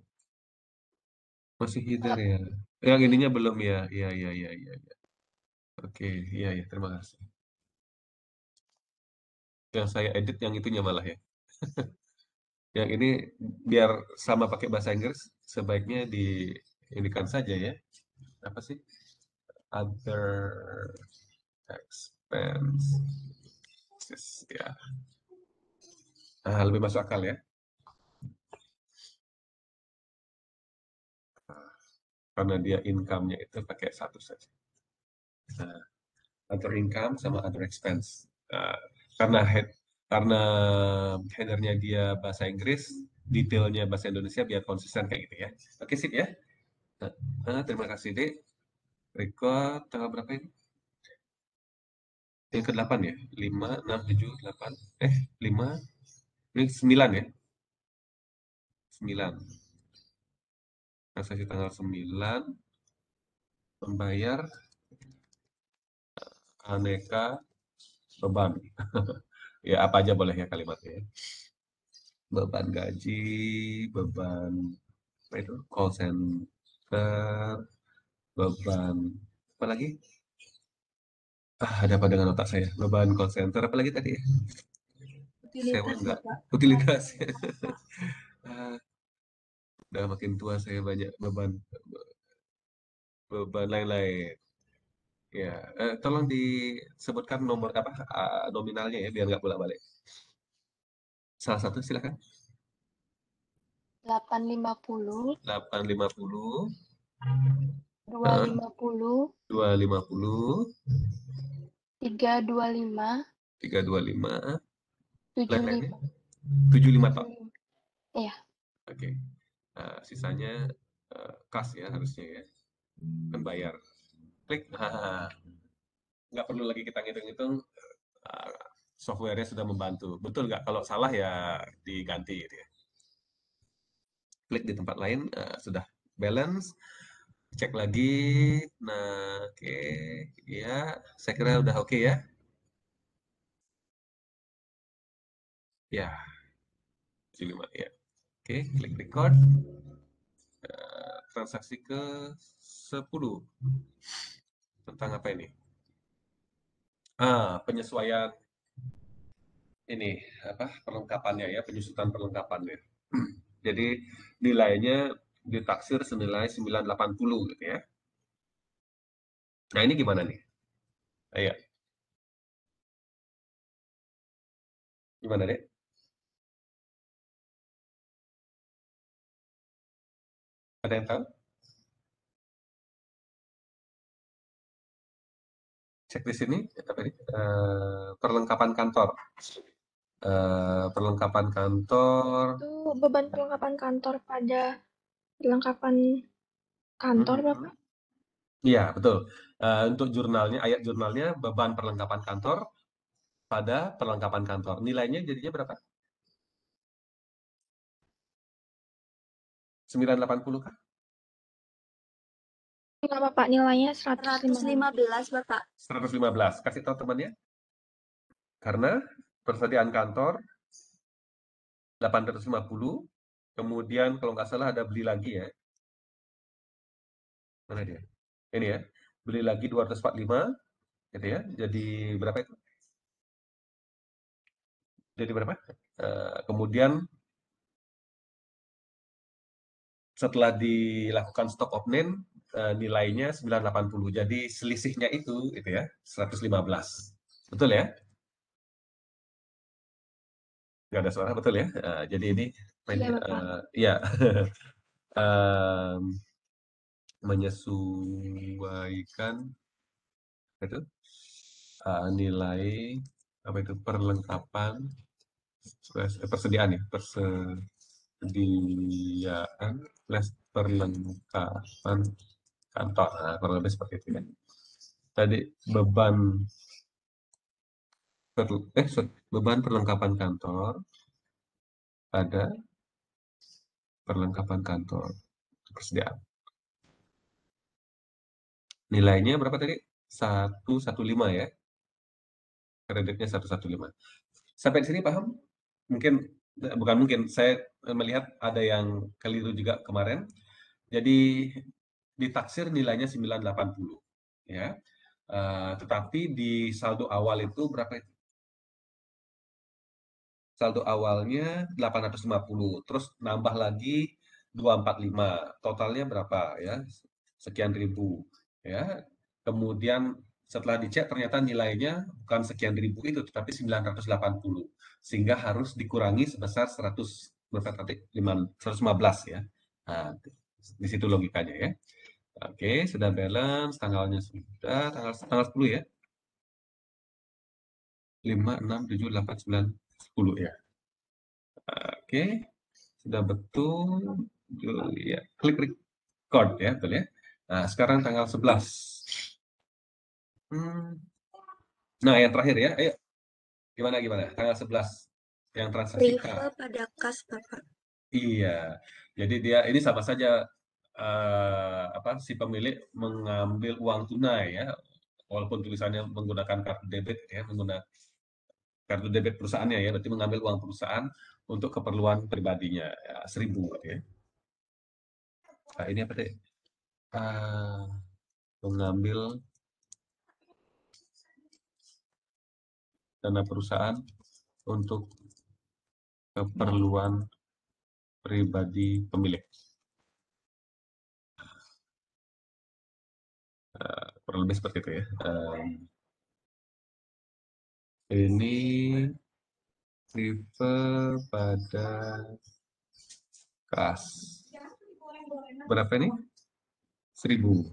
masih header ya yang ininya belum ya? Iya iya iya iya Ya. Oke, iya iya terima kasih. Yang saya edit yang itunya malah ya. Yang ini biar sama pakai bahasa Inggris sebaiknya diinikan saja ya. Apa sih? Other expenses ya. Nah, lebih masuk akal ya. karena dia income-nya itu pakai satu saja. Nah, other income sama other expense. Nah, karena head karena headernya dia bahasa Inggris, detailnya bahasa Indonesia biar konsisten kayak gitu ya. Oke okay, sip ya. Nah, eh, terima kasih deh. Record tanggal berapa ini? Yang ke-8 ya? 5, 6, 7, 8, eh 5, ini 9 ya? 9 transaksi tanggal 9 membayar eh, aneka beban. ya apa aja boleh ya kalimatnya. Ya. Beban gaji, beban apa itu call center, beban apa lagi? Ah, ada apa dengan otak saya? Beban call center apa lagi tadi ya? Utilitas, saya enggak. Utilitas. Ah, udah makin tua saya banyak beban beban lain-lain. Ya, eh, tolong disebutkan nomor apa eh, nominalnya ya biar nggak bolak-balik. Salah satu silakan. 850 850 250 250 325 325 75 75 Pak. Iya. Oke. Okay. Eh, sisanya uh, kas ya harusnya ya membayar kan klik nggak perlu lagi kita ngitung-ngitung uh, softwarenya sudah membantu betul nggak kalau salah ya diganti gitu ya klik di tempat lain uh, sudah balance cek lagi nah oke okay. ya saya kira udah oke okay ya ya 75 ya Oke, okay, klik record. Uh, transaksi ke 10. Tentang apa ini? Ah, penyesuaian ini apa perlengkapannya ya, penyusutan perlengkapannya. Jadi nilainya ditaksir senilai 980 gitu ya. Nah, ini gimana nih? Ayo. Gimana, Dek? Ada yang tahu? Cek di sini apa ini? E, perlengkapan kantor. E, perlengkapan kantor. Itu beban perlengkapan kantor pada perlengkapan kantor, hmm. Bapak? Iya, betul. E, untuk jurnalnya, ayat jurnalnya beban perlengkapan kantor pada perlengkapan kantor. Nilainya jadinya berapa? 980 kah? Berapa Pak nilainya? 115, Bapak. 115. Kasih tahu temannya. Karena persediaan kantor 850, kemudian kalau nggak salah ada beli lagi ya. Mana dia? Ini ya. Beli lagi 245 gitu ya. Jadi berapa itu? Jadi berapa? Uh, kemudian setelah dilakukan stock opening, Eh, nilainya 980. Jadi selisihnya itu itu ya 115. Betul ya? Gak ada suara betul ya? Uh, jadi ini ya, uh, ya. um, menyesuaikan itu uh, nilai apa itu perlengkapan persediaan ya persediaan plus perlengkapan kantor nah, kurang lebih seperti itu kan tadi beban per, eh beban perlengkapan kantor pada perlengkapan kantor persediaan nilainya berapa tadi 115 ya kreditnya 115 sampai di sini paham mungkin bukan mungkin saya melihat ada yang keliru juga kemarin jadi ditaksir nilainya 980 ya. Uh, tetapi di saldo awal itu berapa itu? Saldo awalnya 850, terus nambah lagi 245. Totalnya berapa ya? Sekian ribu ya. Kemudian setelah dicek ternyata nilainya bukan sekian ribu itu tetapi 980 sehingga harus dikurangi sebesar 100 berapa tadi 115 ya nah, di situ logikanya ya Oke, okay, sudah balance, tanggalnya sudah, tanggal tanggal 10 ya. 5, 6, 7, 8, 9, 10 ya. Oke, okay. sudah betul. Julia. klik record ya, betul ya. Nah, sekarang tanggal 11. Hmm. Nah, yang terakhir ya, ayo. Gimana, gimana? Tanggal 11 yang transaksi Riva pada kas, Bapak. Iya, jadi dia ini sama saja Eh, apa si pemilik mengambil uang tunai ya walaupun tulisannya menggunakan kartu debit ya menggunakan kartu debit perusahaannya ya berarti mengambil uang perusahaan untuk keperluan pribadinya ya, seribu ya nah, ini apa deh uh, mengambil dana perusahaan untuk keperluan pribadi pemilik. Eh, kurang lebih seperti itu ya. Um, ini tipe pada kas. berapa ini? Seribu.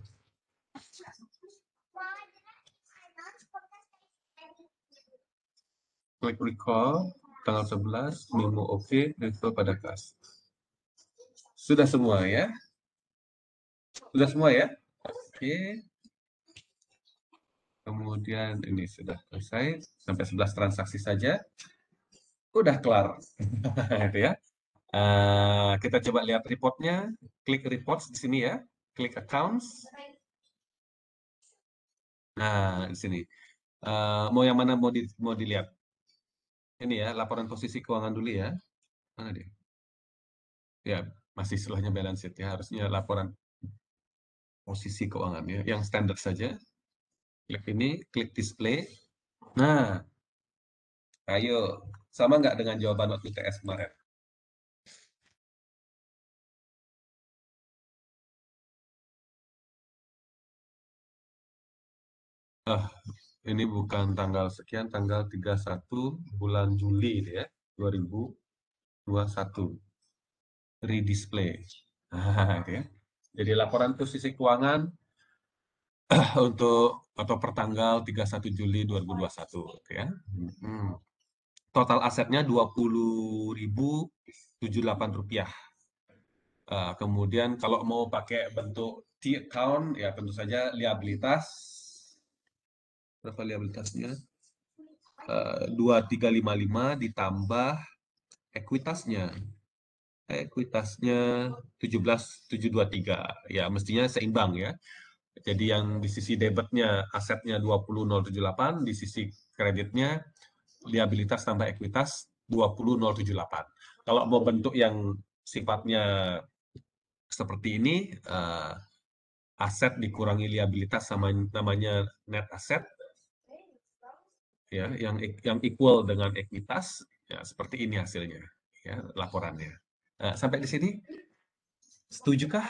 Klik recall tanggal 11 minggu oke okay, pada kas. Sudah semua ya? Sudah semua ya? Oke. Okay. Kemudian ini sudah selesai sampai 11 transaksi saja. Udah kelar. itu ya. Uh, kita coba lihat reportnya. Klik reports di sini ya. Klik accounts. Nah, di sini. Uh, mau yang mana mau di, mau dilihat? Ini ya, laporan posisi keuangan dulu ya. Mana dia? Ya, masih setelahnya balance sheet ya. Harusnya laporan posisi keuangannya yang standar saja klik ini, klik display. Nah, ayo, sama nggak dengan jawaban waktu TS kemarin? Ah, ini bukan tanggal sekian, tanggal 31 bulan Juli ya, 2021. Redisplay. Ah, ya. Jadi laporan posisi keuangan untuk atau pertanggal 31 Juli 2021 gitu ya. satu, hmm. Total asetnya 20.078 rupiah. Eh, kemudian kalau mau pakai bentuk T account ya tentu saja liabilitas berapa liabilitasnya? Uh, eh, 2355 ditambah ekuitasnya ekuitasnya 17723 ya mestinya seimbang ya jadi yang di sisi debitnya asetnya 20078, di sisi kreditnya liabilitas tambah ekuitas 20078. Kalau mau bentuk yang sifatnya seperti ini, uh, aset dikurangi liabilitas sama namanya net asset, ya yang yang equal dengan ekuitas, ya seperti ini hasilnya, ya laporannya. Uh, sampai di sini, setujukah?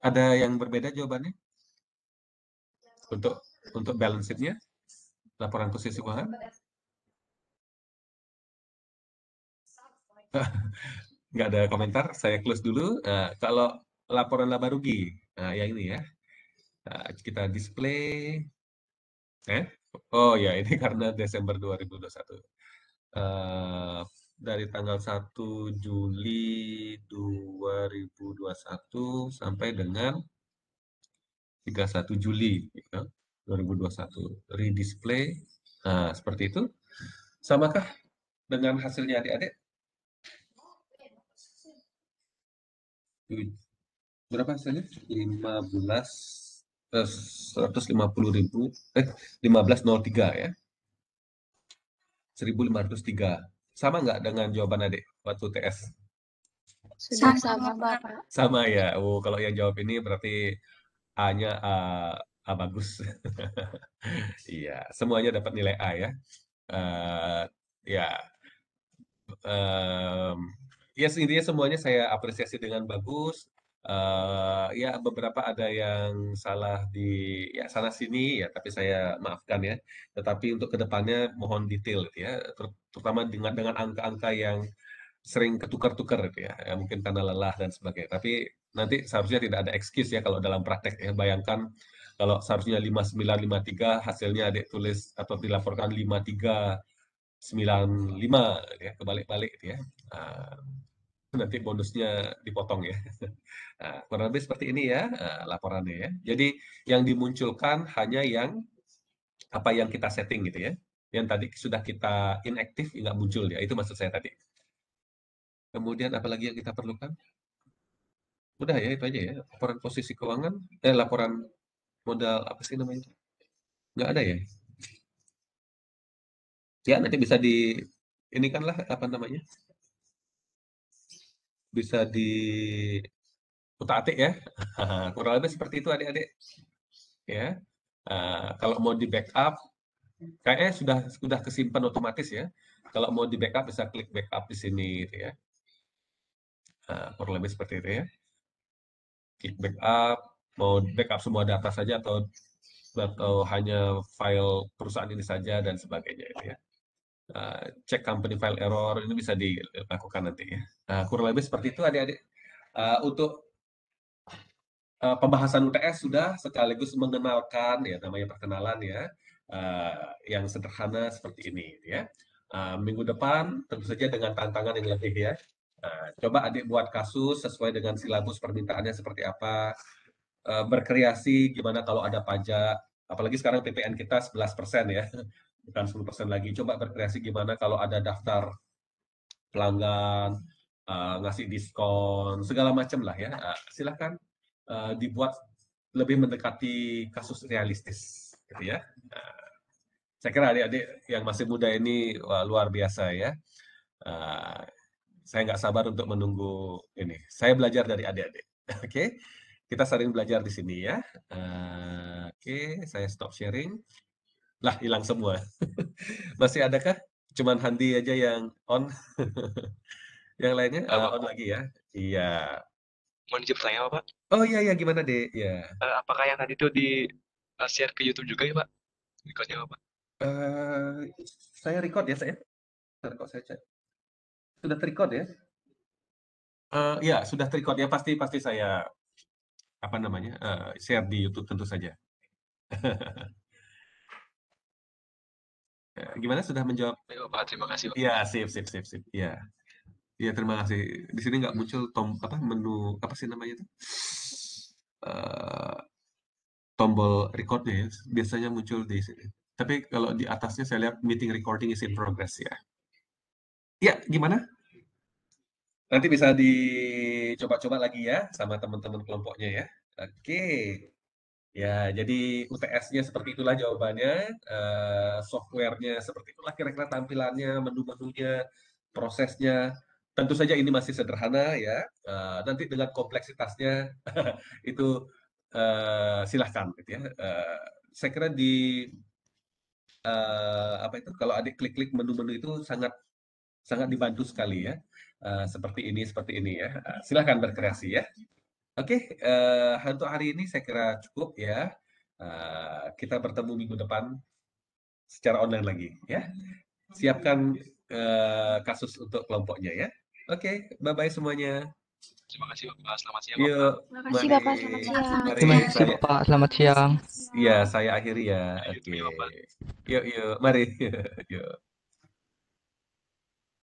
Ada yang berbeda jawabannya? Untuk untuk balance sheet-nya? Laporan posisi keuangan? Nggak ada komentar, saya close dulu. Uh, kalau laporan laba rugi, uh, yang ini ya. Uh, kita display. Eh? Oh ya, ini karena Desember 2021. Uh, dari tanggal 1 Juli 2021 sampai dengan 31 Juli ya, gitu kan, 2021 redisplay nah seperti itu samakah dengan hasilnya adik-adik berapa hasilnya 15 150 eh, ribu eh 1503 ya 1503 sama nggak dengan jawaban adik waktu TS? Sudah sama, Sama ya. Oh, kalau yang jawab ini berarti A-nya A, A bagus. Iya, semuanya dapat nilai A ya. Uh, ya. Um, ya intinya semuanya saya apresiasi dengan bagus uh, ya beberapa ada yang salah di ya sana sini ya tapi saya maafkan ya tetapi untuk kedepannya mohon detail gitu ya terutama dengan dengan angka-angka yang sering ketukar-tukar gitu ya. ya mungkin karena lelah dan sebagainya tapi nanti seharusnya tidak ada excuse ya kalau dalam praktek ya bayangkan kalau seharusnya 5953 hasilnya adik tulis atau dilaporkan 5395 lima, gitu ya kebalik-balik gitu ya ah nanti bonusnya dipotong ya. Nah, kurang lebih seperti ini ya eh, laporannya ya. Jadi yang dimunculkan hanya yang apa yang kita setting gitu ya. Yang tadi sudah kita inaktif nggak muncul ya. Itu maksud saya tadi. Kemudian apalagi yang kita perlukan? Udah ya itu aja ya. Laporan posisi keuangan, eh laporan modal apa sih namanya? Nggak ada ya. Ya nanti bisa di ini kanlah apa namanya bisa di utak atik ya kurang lebih seperti itu adik-adik ya uh, kalau mau di backup kayaknya sudah sudah kesimpan otomatis ya kalau mau di backup bisa klik backup di sini gitu ya uh, kurang lebih seperti itu ya klik backup mau backup semua data saja atau atau hanya file perusahaan ini saja dan sebagainya itu ya uh, cek company file error ini bisa dilakukan nanti ya. Uh, kurang lebih seperti itu adik-adik. Uh, untuk uh, pembahasan UTS sudah sekaligus mengenalkan ya namanya perkenalan ya uh, yang sederhana seperti ini ya. Uh, minggu depan tentu saja dengan tantangan yang lebih ya. Uh, coba adik buat kasus sesuai dengan silabus permintaannya seperti apa, uh, berkreasi gimana kalau ada pajak, apalagi sekarang PPN kita 11% ya bukan 10% lagi. Coba berkreasi gimana kalau ada daftar pelanggan, uh, ngasih diskon, segala macam lah ya. Uh, eh, silahkan uh, eh, dibuat lebih mendekati kasus realistis, gitu ya. Uh, saya kira adik-adik yang masih muda ini wah, luar biasa ya. Uh, saya nggak sabar untuk menunggu ini. Saya belajar dari adik-adik. Oke, okay? kita sering belajar di sini ya. Uh, Oke, okay, saya stop sharing. Lah, hilang semua. Masih adakah? Cuman Handi aja yang on. yang lainnya uh, on lagi ya. Iya. Mau dijawab tanya apa, Pak? Oh iya, iya. Gimana, deh? ya Uh, apakah yang tadi itu di eh, share ke YouTube juga ya, Pak? Recordnya apa, Uh, saya record ya, saya. rekod saya cek. Sudah terrecord ya? Uh, ya, sudah terrecord ya. Pasti, pasti saya apa namanya uh, share di YouTube tentu saja. Gimana sudah menjawab? Ya, Pak, terima kasih. Pak. Iya, sip, sip, sip, sip. Iya. Iya, terima kasih. Di sini nggak muncul tom apa menu apa sih namanya itu? Uh, tombol recordnya ya. Biasanya muncul di sini. Tapi kalau di atasnya saya lihat meeting recording is in progress ya. Ya, gimana? Nanti bisa dicoba-coba lagi ya sama teman-teman kelompoknya ya. Oke. Ya, jadi UTS-nya seperti itulah jawabannya, Uh, software-nya seperti itulah kira-kira tampilannya, menu-menunya, prosesnya. Tentu saja ini masih sederhana ya, Uh, nanti dengan kompleksitasnya itu, uh, silahkan gitu ya, uh, saya kira di, uh, apa itu, kalau Adik klik-klik menu-menu itu sangat sangat dibantu sekali ya, Uh, seperti ini seperti ini ya, Uh, silahkan berkreasi ya. Oke, uh, untuk hari ini saya kira cukup ya. Uh, kita bertemu minggu depan secara online lagi ya. Siapkan uh, kasus untuk kelompoknya ya. Oke, bye-bye semuanya. Terima kasih Bapak, selamat siang. terima kasih Bapak, selamat siang. Mari, terima kasih Bapak, selamat siang. Iya, saya akhiri ya. Oke. Okay. Yuk, yuk, mari. yuk.